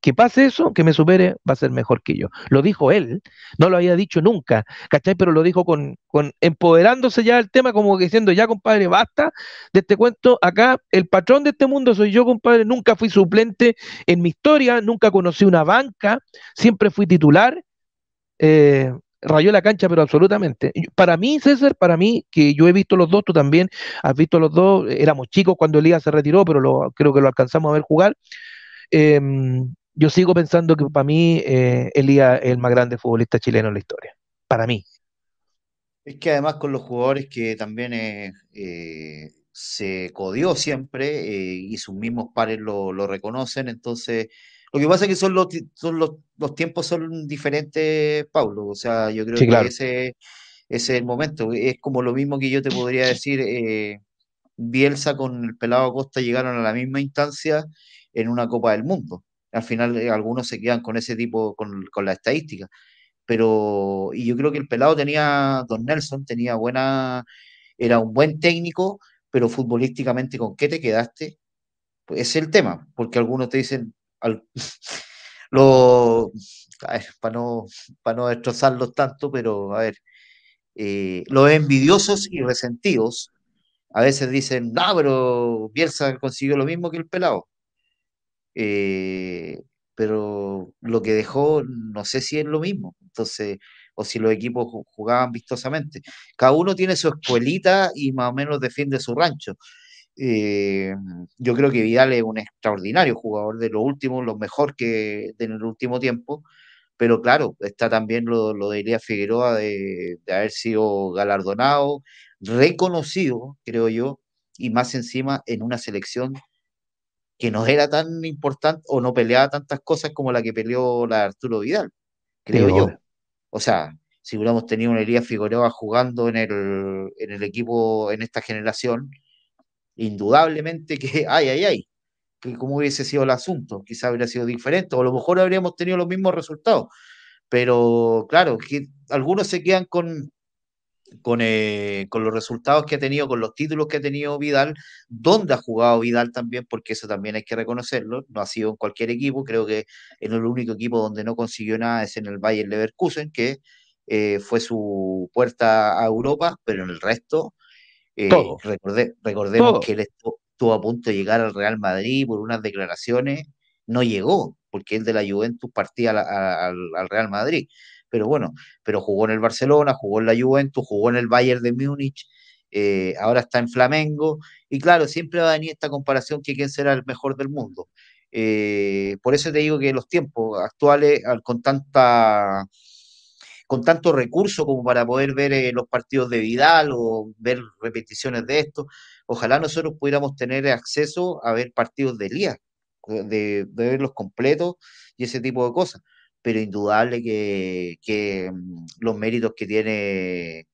que pase eso, que me supere, va a ser mejor que yo. Lo dijo él, no lo había dicho nunca, ¿cachai? Pero lo dijo con, empoderándose ya del tema, como diciendo, ya compadre, basta de este cuento, acá el patrón de este mundo soy yo, compadre, nunca fui suplente en mi historia, nunca conocí una banca, siempre fui titular eh, rayó la cancha, pero absolutamente. Para mí, César, para mí, que yo he visto los dos, tú también has visto los dos, éramos chicos cuando Elías se retiró, pero lo, creo que lo alcanzamos a ver jugar. Em, yo sigo pensando que para mí eh, Elías es el más grande futbolista chileno en la historia, para mí. Es que además con los jugadores que también eh, eh, se codió siempre y sus mismos pares lo reconocen, entonces lo que pasa es que son los, los, los, tiempos son diferentes, Pablo. O sea, yo creo que ese, es el momento. Es como lo mismo que yo te podría decir, eh, Bielsa con el pelado Costa llegaron a la misma instancia en una Copa del Mundo. Al final eh, algunos se quedan con ese tipo, con, con la estadística. Pero, y yo creo que el pelado tenía, Don Nelson tenía buena, era un buen técnico, pero futbolísticamente con qué te quedaste, pues, es el tema, porque algunos te dicen, lo, para, no, para no destrozarlos tanto, pero a ver, eh, los envidiosos y resentidos a veces dicen, no, pero Bielsa consiguió lo mismo que el pelado. Eh, pero lo que dejó, no sé si es lo mismo. Entonces, o si los equipos jugaban vistosamente. Cada uno tiene su escuelita y más o menos defiende su rancho. Eh, yo creo que Vidal es un extraordinario jugador de lo último, lo mejor que en el último tiempo, pero claro, está también lo, lo de Elías Figueroa de, haber sido galardonado, reconocido, creo yo, y más encima en una selección que no era tan importante o no peleaba tantas cosas como la que peleó la Arturo Vidal, creo yo. O sea, si hubiéramos tenido un Elías Figueroa jugando en el, en el equipo, en esta generación, indudablemente que, hay ay, ay, que cómo hubiese sido el asunto, quizá hubiera sido diferente, o a lo mejor habríamos tenido los mismos resultados. Pero claro, que algunos se quedan con, con, eh, los resultados que ha tenido, con los títulos que ha tenido Vidal, donde ha jugado Vidal también, porque eso también hay que reconocerlo, no ha sido en cualquier equipo, creo que en el único equipo donde no consiguió nada es en el Bayern Leverkusen, que eh, fue su puerta a Europa, pero en el resto eh, recordemos que él estuvo, a punto de llegar al Real Madrid por unas declaraciones, no llegó, porque él de la Juventus partía al, Real Madrid. Pero bueno, pero jugó en el Barcelona, jugó en la Juventus, jugó en el Bayern de Múnich, eh, ahora está en Flamengo, y claro, siempre va a venir esta comparación que quién será el mejor del mundo. Eh, por eso te digo que los tiempos actuales, con tanta con tanto recurso como para poder ver eh, los partidos de Vidal o ver repeticiones de esto. Ojalá nosotros pudiéramos tener acceso a ver partidos de Elías, eh, de, verlos completos y ese tipo de cosas. Pero indudable que, mm, los méritos que tiene eh,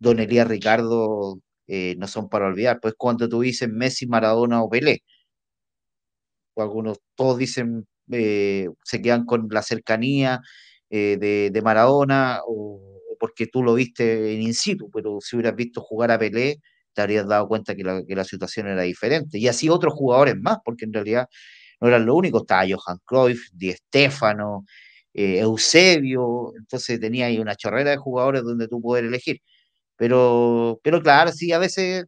Don Elías Ricardo no son para olvidar. Pues cuando tú dices Messi, Maradona o Pelé, algunos, todos dicen, se quedan con la cercanía eh, de, Maradona o, porque tú lo viste en in situ, pero si hubieras visto jugar a Pelé, te habrías dado cuenta que la, situación era diferente. Y así otros jugadores más, porque en realidad no eran los único estaba Johan Cruyff, Di Stefano, eh, Eusebio, entonces tenía ahí una chorrera de jugadores donde tú poder elegir. Pero, pero claro, sí, a veces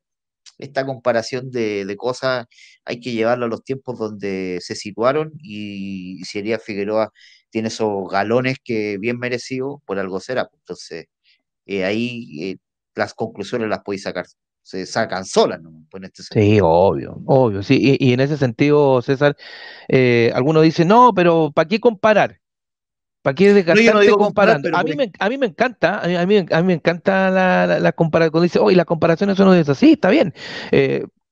esta comparación de, cosas hay que llevarla a los tiempos donde se situaron y, sería Figueroa tiene esos galones que bien merecido por algo será. Pues. Entonces, eh, ahí eh, las conclusiones las podéis sacar, se sacan solas, ¿no? Pues, este sí, obvio, obvio. Sí, y, en ese sentido, César, eh, algunos dicen, no, pero ¿para qué comparar? ¿Para qué desgastarte no, comparando? a, mí me, a mí me encanta, a mí, me encanta la, comparación. dice, oye, la las comparaciones son no esas. así, está bien,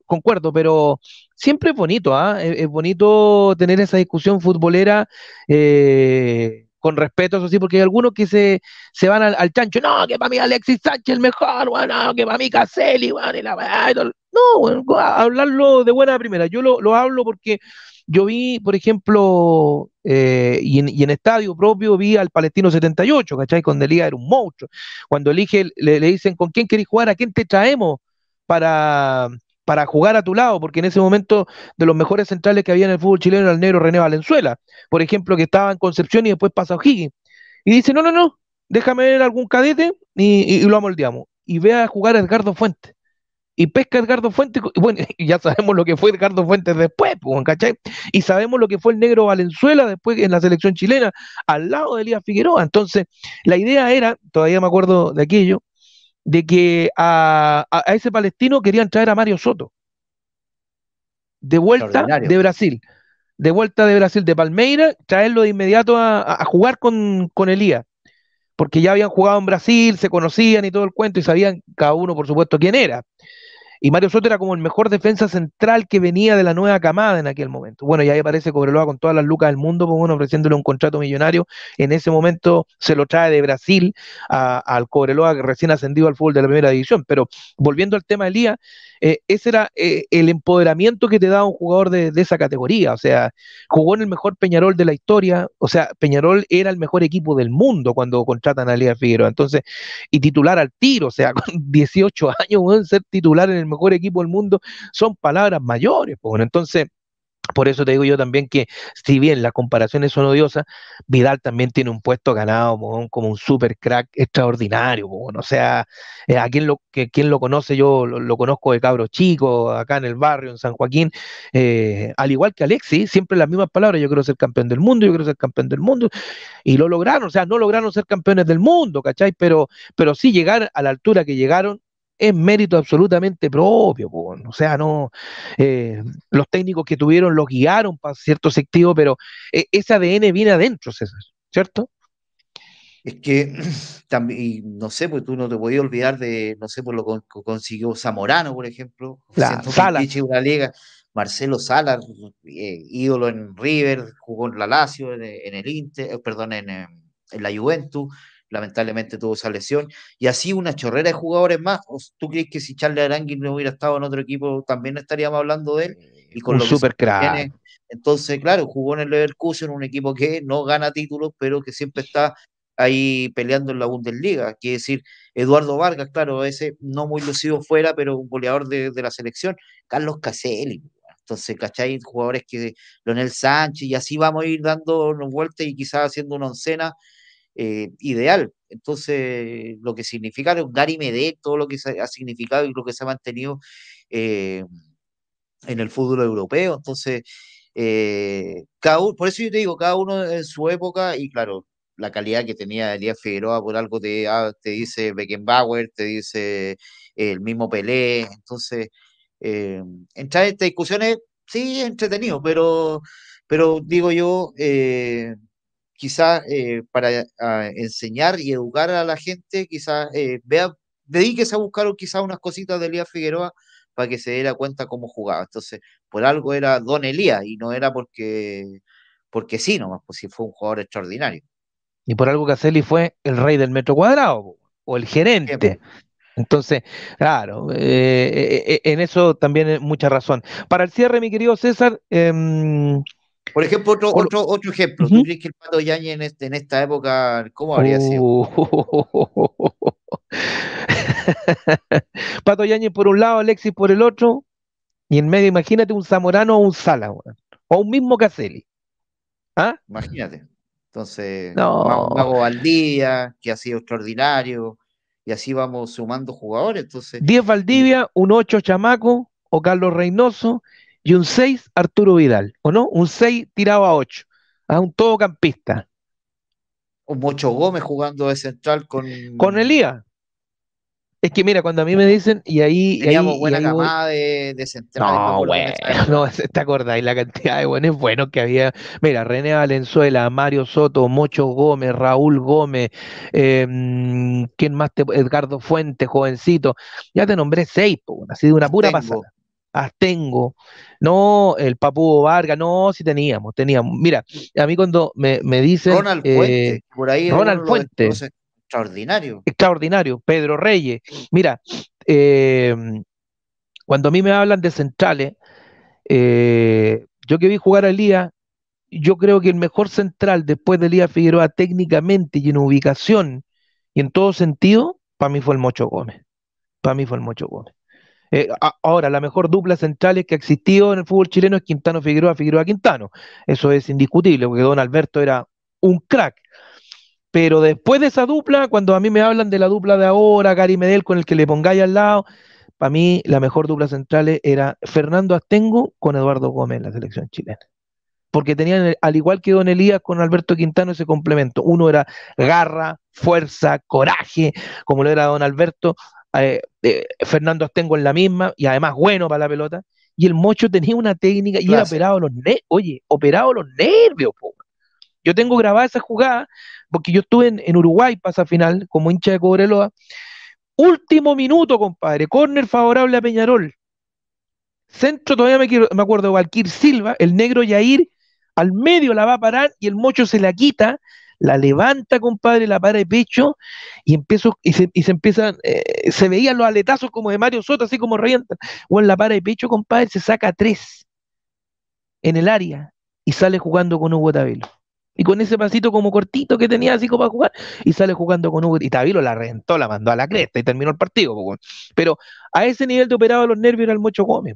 concuerdo, pero siempre es bonito, ¿ah? Es, bonito tener esa discusión futbolera eh, con respeto, eso sí, porque hay algunos que se, van al, chancho, no, que para mí Alexis Sánchez el mejor, bueno, que para mí Caselli, bueno, y la, verdad, no, hablarlo de buena primera, yo lo, hablo porque yo vi, por ejemplo, eh, y, en, y, en, estadio propio vi al Palestino 78, ¿cachai? Cuando Liga era un monstruo, cuando elige, le, le dicen, ¿con quién querés jugar? ¿A quién te traemos? Para, para jugar a tu lado, porque en ese momento de los mejores centrales que había en el fútbol chileno era el negro René Valenzuela, por ejemplo, que estaba en Concepción y después pasa a O'Higgins. Y dice, no, no, no, déjame ver algún cadete y, lo amoldeamos. Y ve a jugar a Edgardo Fuentes. Y pesca a Edgardo Fuentes, y bueno, ya sabemos lo que fue Edgardo Fuentes después, pues, ¿cachai? Y sabemos lo que fue el negro Valenzuela después en la selección chilena, al lado de Elías Figueroa. Entonces, la idea era, todavía me acuerdo de aquello, de que a, ese palestino querían traer a Mario Soto. De vuelta de Brasil. De vuelta de Brasil, de Palmeiras, traerlo de inmediato a, jugar con, con Elías. Porque ya habían jugado en Brasil, se conocían y todo el cuento y sabían cada uno, por supuesto, quién era. Y Mario Soto era como el mejor defensa central que venía de la nueva camada en aquel momento. Bueno, y ahí aparece Cobreloa con todas las lucas del mundo, pues, ofreciéndole un contrato millonario. En ese momento se lo trae de Brasil al Cobreloa, que recién ascendido al fútbol de la primera división. Pero volviendo al tema del día... Eh, ese era eh, el empoderamiento que te da un jugador de, esa categoría. O sea, jugó en el mejor Peñarol de la historia. O sea, Peñarol era el mejor equipo del mundo cuando contratan a Lea Figueroa. Entonces, y titular al tiro, o sea, con 18 años, ser titular en el mejor equipo del mundo, son palabras mayores. Pues. Bueno, entonces, por eso te digo yo también que, si bien las comparaciones son odiosas, Vidal también tiene un puesto ganado como un super crack extraordinario. O sea, eh, a quien lo, que, quien lo conoce, yo lo, conozco de cabro chico acá en el barrio, en San Joaquín, eh, al igual que Alexis, siempre las mismas palabras, yo quiero ser campeón del mundo, yo quiero ser campeón del mundo, y lo lograron, o sea, no lograron ser campeones del mundo, ¿cachai? Pero, pero sí llegar a la altura que llegaron es mérito absolutamente propio. O sea, no eh, los técnicos que tuvieron lo guiaron para cierto sentido, pero eh, ese ADN viene adentro, César, ¿cierto? Es que también, no sé, pues tú no te podías olvidar de, no sé, por lo consiguió Zamorano, por ejemplo, Sala. Una liga. Marcelo Salas, eh, ídolo en River, jugó en la Lazio, en, el Inter, perdón, en, en la Juventus lamentablemente tuvo esa lesión, y así una chorrera de jugadores más. ¿Tú crees que si Charles Arangui no hubiera estado en otro equipo, también estaríamos hablando de él? Y con los entonces, claro, jugó en el Leverkusen, un equipo que no gana títulos, pero que siempre está ahí peleando en la Bundesliga. Quiere decir, Eduardo Vargas, claro, ese no muy lucido fuera, pero un goleador de, la selección. Carlos Caselli, entonces, ¿cachai? Jugadores que Leonel Sánchez, y así vamos a ir dando vueltas y quizás haciendo una oncena eh, ideal. Entonces, lo que significa Gary de todo lo que ha significado y lo que se ha mantenido eh, en el fútbol europeo. Entonces, eh, por eso yo te digo, cada uno en su época, y claro, la calidad que tenía Elías Figueroa, por algo te, ah, dice Beckenbauer, te dice el mismo Pelé. Entonces, entrar en estas discusiones, sí, entretenido, pero, pero digo yo, eh, quizás eh, para ah, enseñar y educar a la gente, quizás eh, vea, dedíquese a buscar quizás unas cositas de Elías Figueroa para que se diera cuenta cómo jugaba. Entonces, por algo era Don Elías y no era porque, porque sí nomás, pues sí fue un jugador extraordinario. Y por algo Caselli fue el rey del metro cuadrado o el gerente. Entonces, claro, eh, en eso también mucha razón. Para el cierre, mi querido César, em, por ejemplo, otro, otro, ejemplo, ¿tú crees que el Pato Yañez en, esta época, cómo habría sido? Oh. Pato Yañez por un lado, Alexis por el otro, y en medio, imagínate un Zamorano o un Sala, o un mismo Caselli. ¿ah? Imagínate. Entonces, vamos Valdivia, que ha sido extraordinario, y así vamos sumando jugadores. Entonces, 10 Valdivia, un ocho Chamaco, o Carlos Reynoso, y un 6 Arturo Vidal, ¿o no? Un 6 tirado a 8, a ah, un todocampista. O Mocho Gómez jugando de central con... Con Elías. Es que mira, cuando a mí me dicen, y ahí. Teníamos buena camada de, central. No, bueno, te y la cantidad de buenos buenos que había. Mira, René Valenzuela, Mario Soto, Mocho Gómez, Raúl Gómez, em, ¿quién más? Te... Edgardo Fuentes, jovencito. Ya te nombré seis, así de una pura pasada. Astengo, no, el Papu Vargas, no, sí teníamos, teníamos. Mira, a mí cuando me, me Ronald eh, Ronald Puente. Extraordinario. Extraordinario, Pedro Reyes. Mira, eh, cuando a mí me hablan de centrales, eh, yo que vi jugar a Elías, yo creo que el mejor central después de Elías Figueroa técnicamente y en ubicación y en todo sentido, para mí fue el Mocho Gómez. Para mí fue el Mocho Gómez. Eh, ahora, la mejor dupla central que ha existido en el fútbol chileno es Quintano Figueroa, Figueroa Quintano. Eso es indiscutible, porque Don Alberto era un crack. Pero después de esa dupla, cuando a mí me hablan de la dupla de ahora, Gary Medel con el que le pongáis al lado, para mí la mejor dupla central era Fernando Astengo con Eduardo Gómez en la selección chilena. Porque tenían, al igual que Don Elías con Alberto Quintano, ese complemento. Uno era garra, fuerza, coraje, como lo era Don Alberto. Eh, eh, Fernando Astengo en la misma, y además bueno para la pelota, y el Mocho tenía una técnica y era operado los nervios, oye, operado los nervios, Yo tengo grabada esa jugada, porque yo estuve en, Uruguay pasa final, como hincha de Cobreloa, último minuto, compadre, córner favorable a Peñarol, centro todavía me, quiero, me acuerdo, Valquir Silva, el negro Yair, al medio la va a parar y el mocho se la quita, la levanta, compadre, la para de pecho y, empiezo, y, se, y se empiezan, eh, se veían los aletazos como de Mario Soto, así como o en la para de pecho, compadre, se saca tres en el área y sale jugando con Hugo Tabelo. Y con ese pasito como cortito que tenía así como para jugar, y sale jugando con Hugo. Y Tabilo la reventó, la mandó a la cresta y terminó el partido. Pero a ese nivel de operado los nervios era el Mocho Gómez.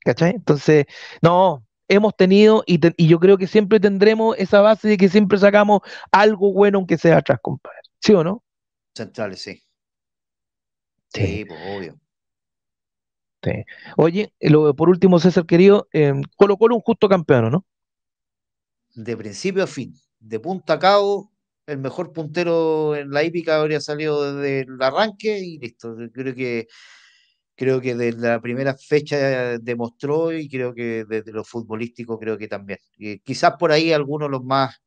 ¿Cachai? Entonces, no, hemos tenido y, yo creo que siempre tendremos esa base de que siempre sacamos algo bueno aunque sea atrás, compadre. ¿Sí o no? Centrales, sí. Sí, pues, obvio. Oye, eh, lo, por último, César querido, eh, Colo Colo un justo campeón, ¿no? De principio a fin, de punta a cabo, el mejor puntero en la hípica habría salido desde el arranque y listo. Creo que creo que desde la primera fecha demostró y creo que desde lo futbolístico creo que también. quizás por ahí algunos los más,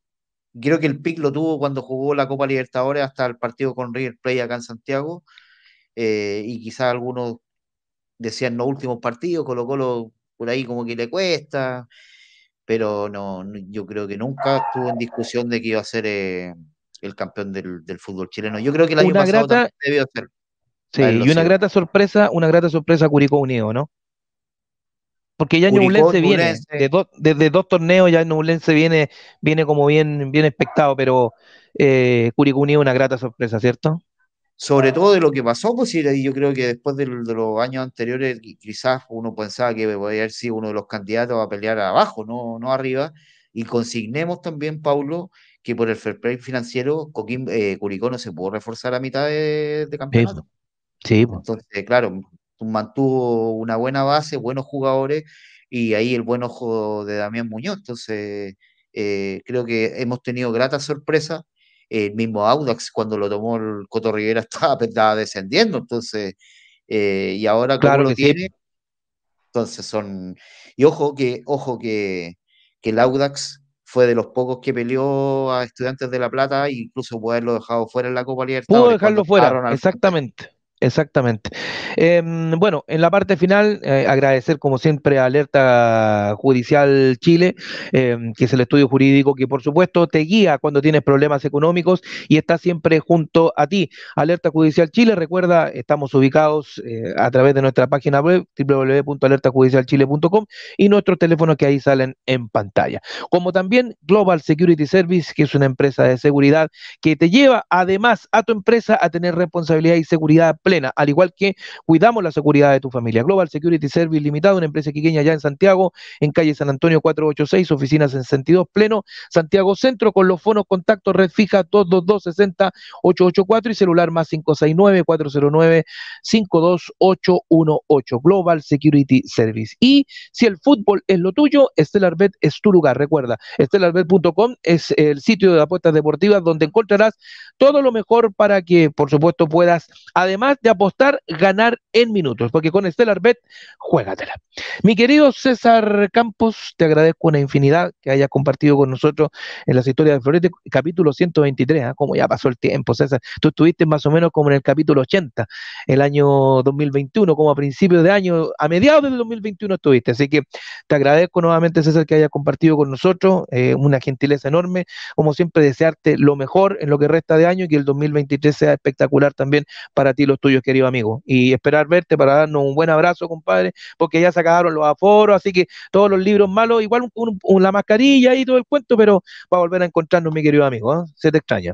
creo que el pic lo tuvo cuando jugó la Copa Libertadores hasta el partido con River Plate acá en Santiago eh, y quizás algunos decían no últimos partidos, colocó Colo por ahí como que le cuesta, pero no, yo creo que nunca estuvo en discusión de que iba a ser eh, el campeón del, fútbol chileno. Yo creo que la año debió ser Sí, y una grata sorpresa, una grata sorpresa a Curicó Unido, ¿no? Porque ya Ñublense viene, desde dos torneos ya en viene, viene como bien, bien expectado, pero eh, Curicó Unido una grata sorpresa, ¿cierto? Sobre todo de lo que pasó, pues yo creo que después de, los años anteriores quizás uno pensaba que podía haber sido uno de los candidatos a pelear abajo, no, no arriba, y consignemos también, Paulo, que por el fair play financiero eh, Curicó no se pudo reforzar a mitad de, campeonato. Sí. Entonces, claro, mantuvo una buena base, buenos jugadores y ahí el buen ojo de Damián Muñoz. Entonces, eh, creo que hemos tenido gratas sorpresa. El mismo Audax, cuando lo tomó el Coto Rivera, estaba, descendiendo. Entonces, eh, y ahora, claro lo tiene. Entonces, son. Y ojo que, ojo que, el Audax fue de los pocos que peleó a Estudiantes de La Plata, incluso haberlo dejado fuera en la Copa Libertadores. Pudo dejarlo fuera, exactamente. Exactamente. Em, bueno, en la parte final, eh, agradecer como siempre a Alerta Judicial Chile, em, que es el estudio jurídico que por supuesto te guía cuando tienes problemas económicos y está siempre junto a ti. Alerta Judicial Chile, recuerda, estamos ubicados eh, a través de nuestra página web www.alertajudicialchile.com y nuestros teléfonos que ahí salen en pantalla. Como también Global Security Service, que es una empresa de seguridad que te lleva además a tu empresa a tener responsabilidad y seguridad plena, al igual que cuidamos la seguridad de tu familia. Global Security Service Limitado, una empresa pequeña ya en Santiago, en calle San Antonio 486, oficinas en sentido pleno, Santiago Centro, con los fonos contacto red fija 222-60-884 y celular más 569-409-52818. Global Security Service. Y si el fútbol es lo tuyo, Estelarbet es tu lugar. Recuerda, Estelarbet.com es el sitio de apuestas deportivas donde encontrarás todo lo mejor para que, por supuesto, puedas, además de apostar, ganar en minutos, porque con Stellar Bet, juégatela. Mi querido César Campos, te agradezco una infinidad que hayas compartido con nosotros en las historias de Florete, capítulo 123, ¿ah? como ya pasó el tiempo, César. Tú estuviste más o menos como en el capítulo 80, el año 2021, como a principios de año, a mediados del 2021 estuviste. Así que te agradezco nuevamente, César, que hayas compartido con nosotros, eh, una gentileza enorme. Como siempre, desearte lo mejor en lo que resta de año y que el 2023 sea espectacular también para ti los tuyos tuyos, querido amigo, y esperar verte para darnos un buen abrazo, compadre, porque ya se acabaron los aforos, así que todos los libros malos, igual un, la mascarilla y todo el cuento, pero va a volver a encontrarnos, mi querido amigo, ¿eh? se te extraña.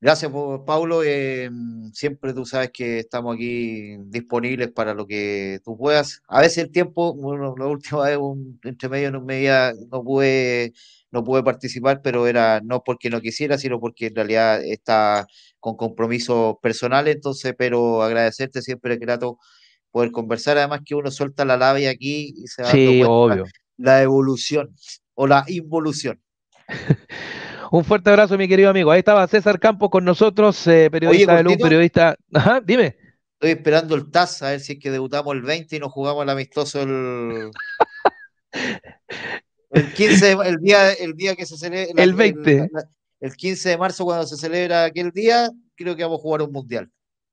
Gracias, Pablo. Eh, siempre tú sabes que estamos aquí disponibles para lo que tú puedas. A veces el tiempo, bueno, la última vez, entre medio, no, media, no pude no pude participar, pero era no porque no quisiera, sino porque en realidad está con compromiso personal entonces, pero agradecerte siempre, grato poder conversar, además que uno suelta la labia aquí y se va sí, obvio. La, evolución o la involución. Un fuerte abrazo, mi querido amigo. Ahí estaba César Campos con nosotros, eh, periodista de periodista. Ajá, dime. Estoy esperando el TAS, a ver si es que debutamos el 20 y nos jugamos el amistoso el. el 15, el día, el día que se celebra. El 20 el 15 de marzo, cuando se celebra aquel día, creo que vamos a jugar un mundial.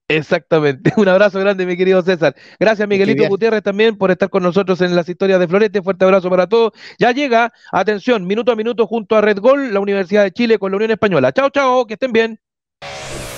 Exactamente. Un abrazo grande, mi querido César. Gracias, Miguelito Gutiérrez, también por estar con nosotros en las historias de Florete. Fuerte abrazo para todos. Ya llega, atención, minuto a minuto junto a Red Gol, la Universidad de Chile con la Unión Española. Chao, chao, que estén bien.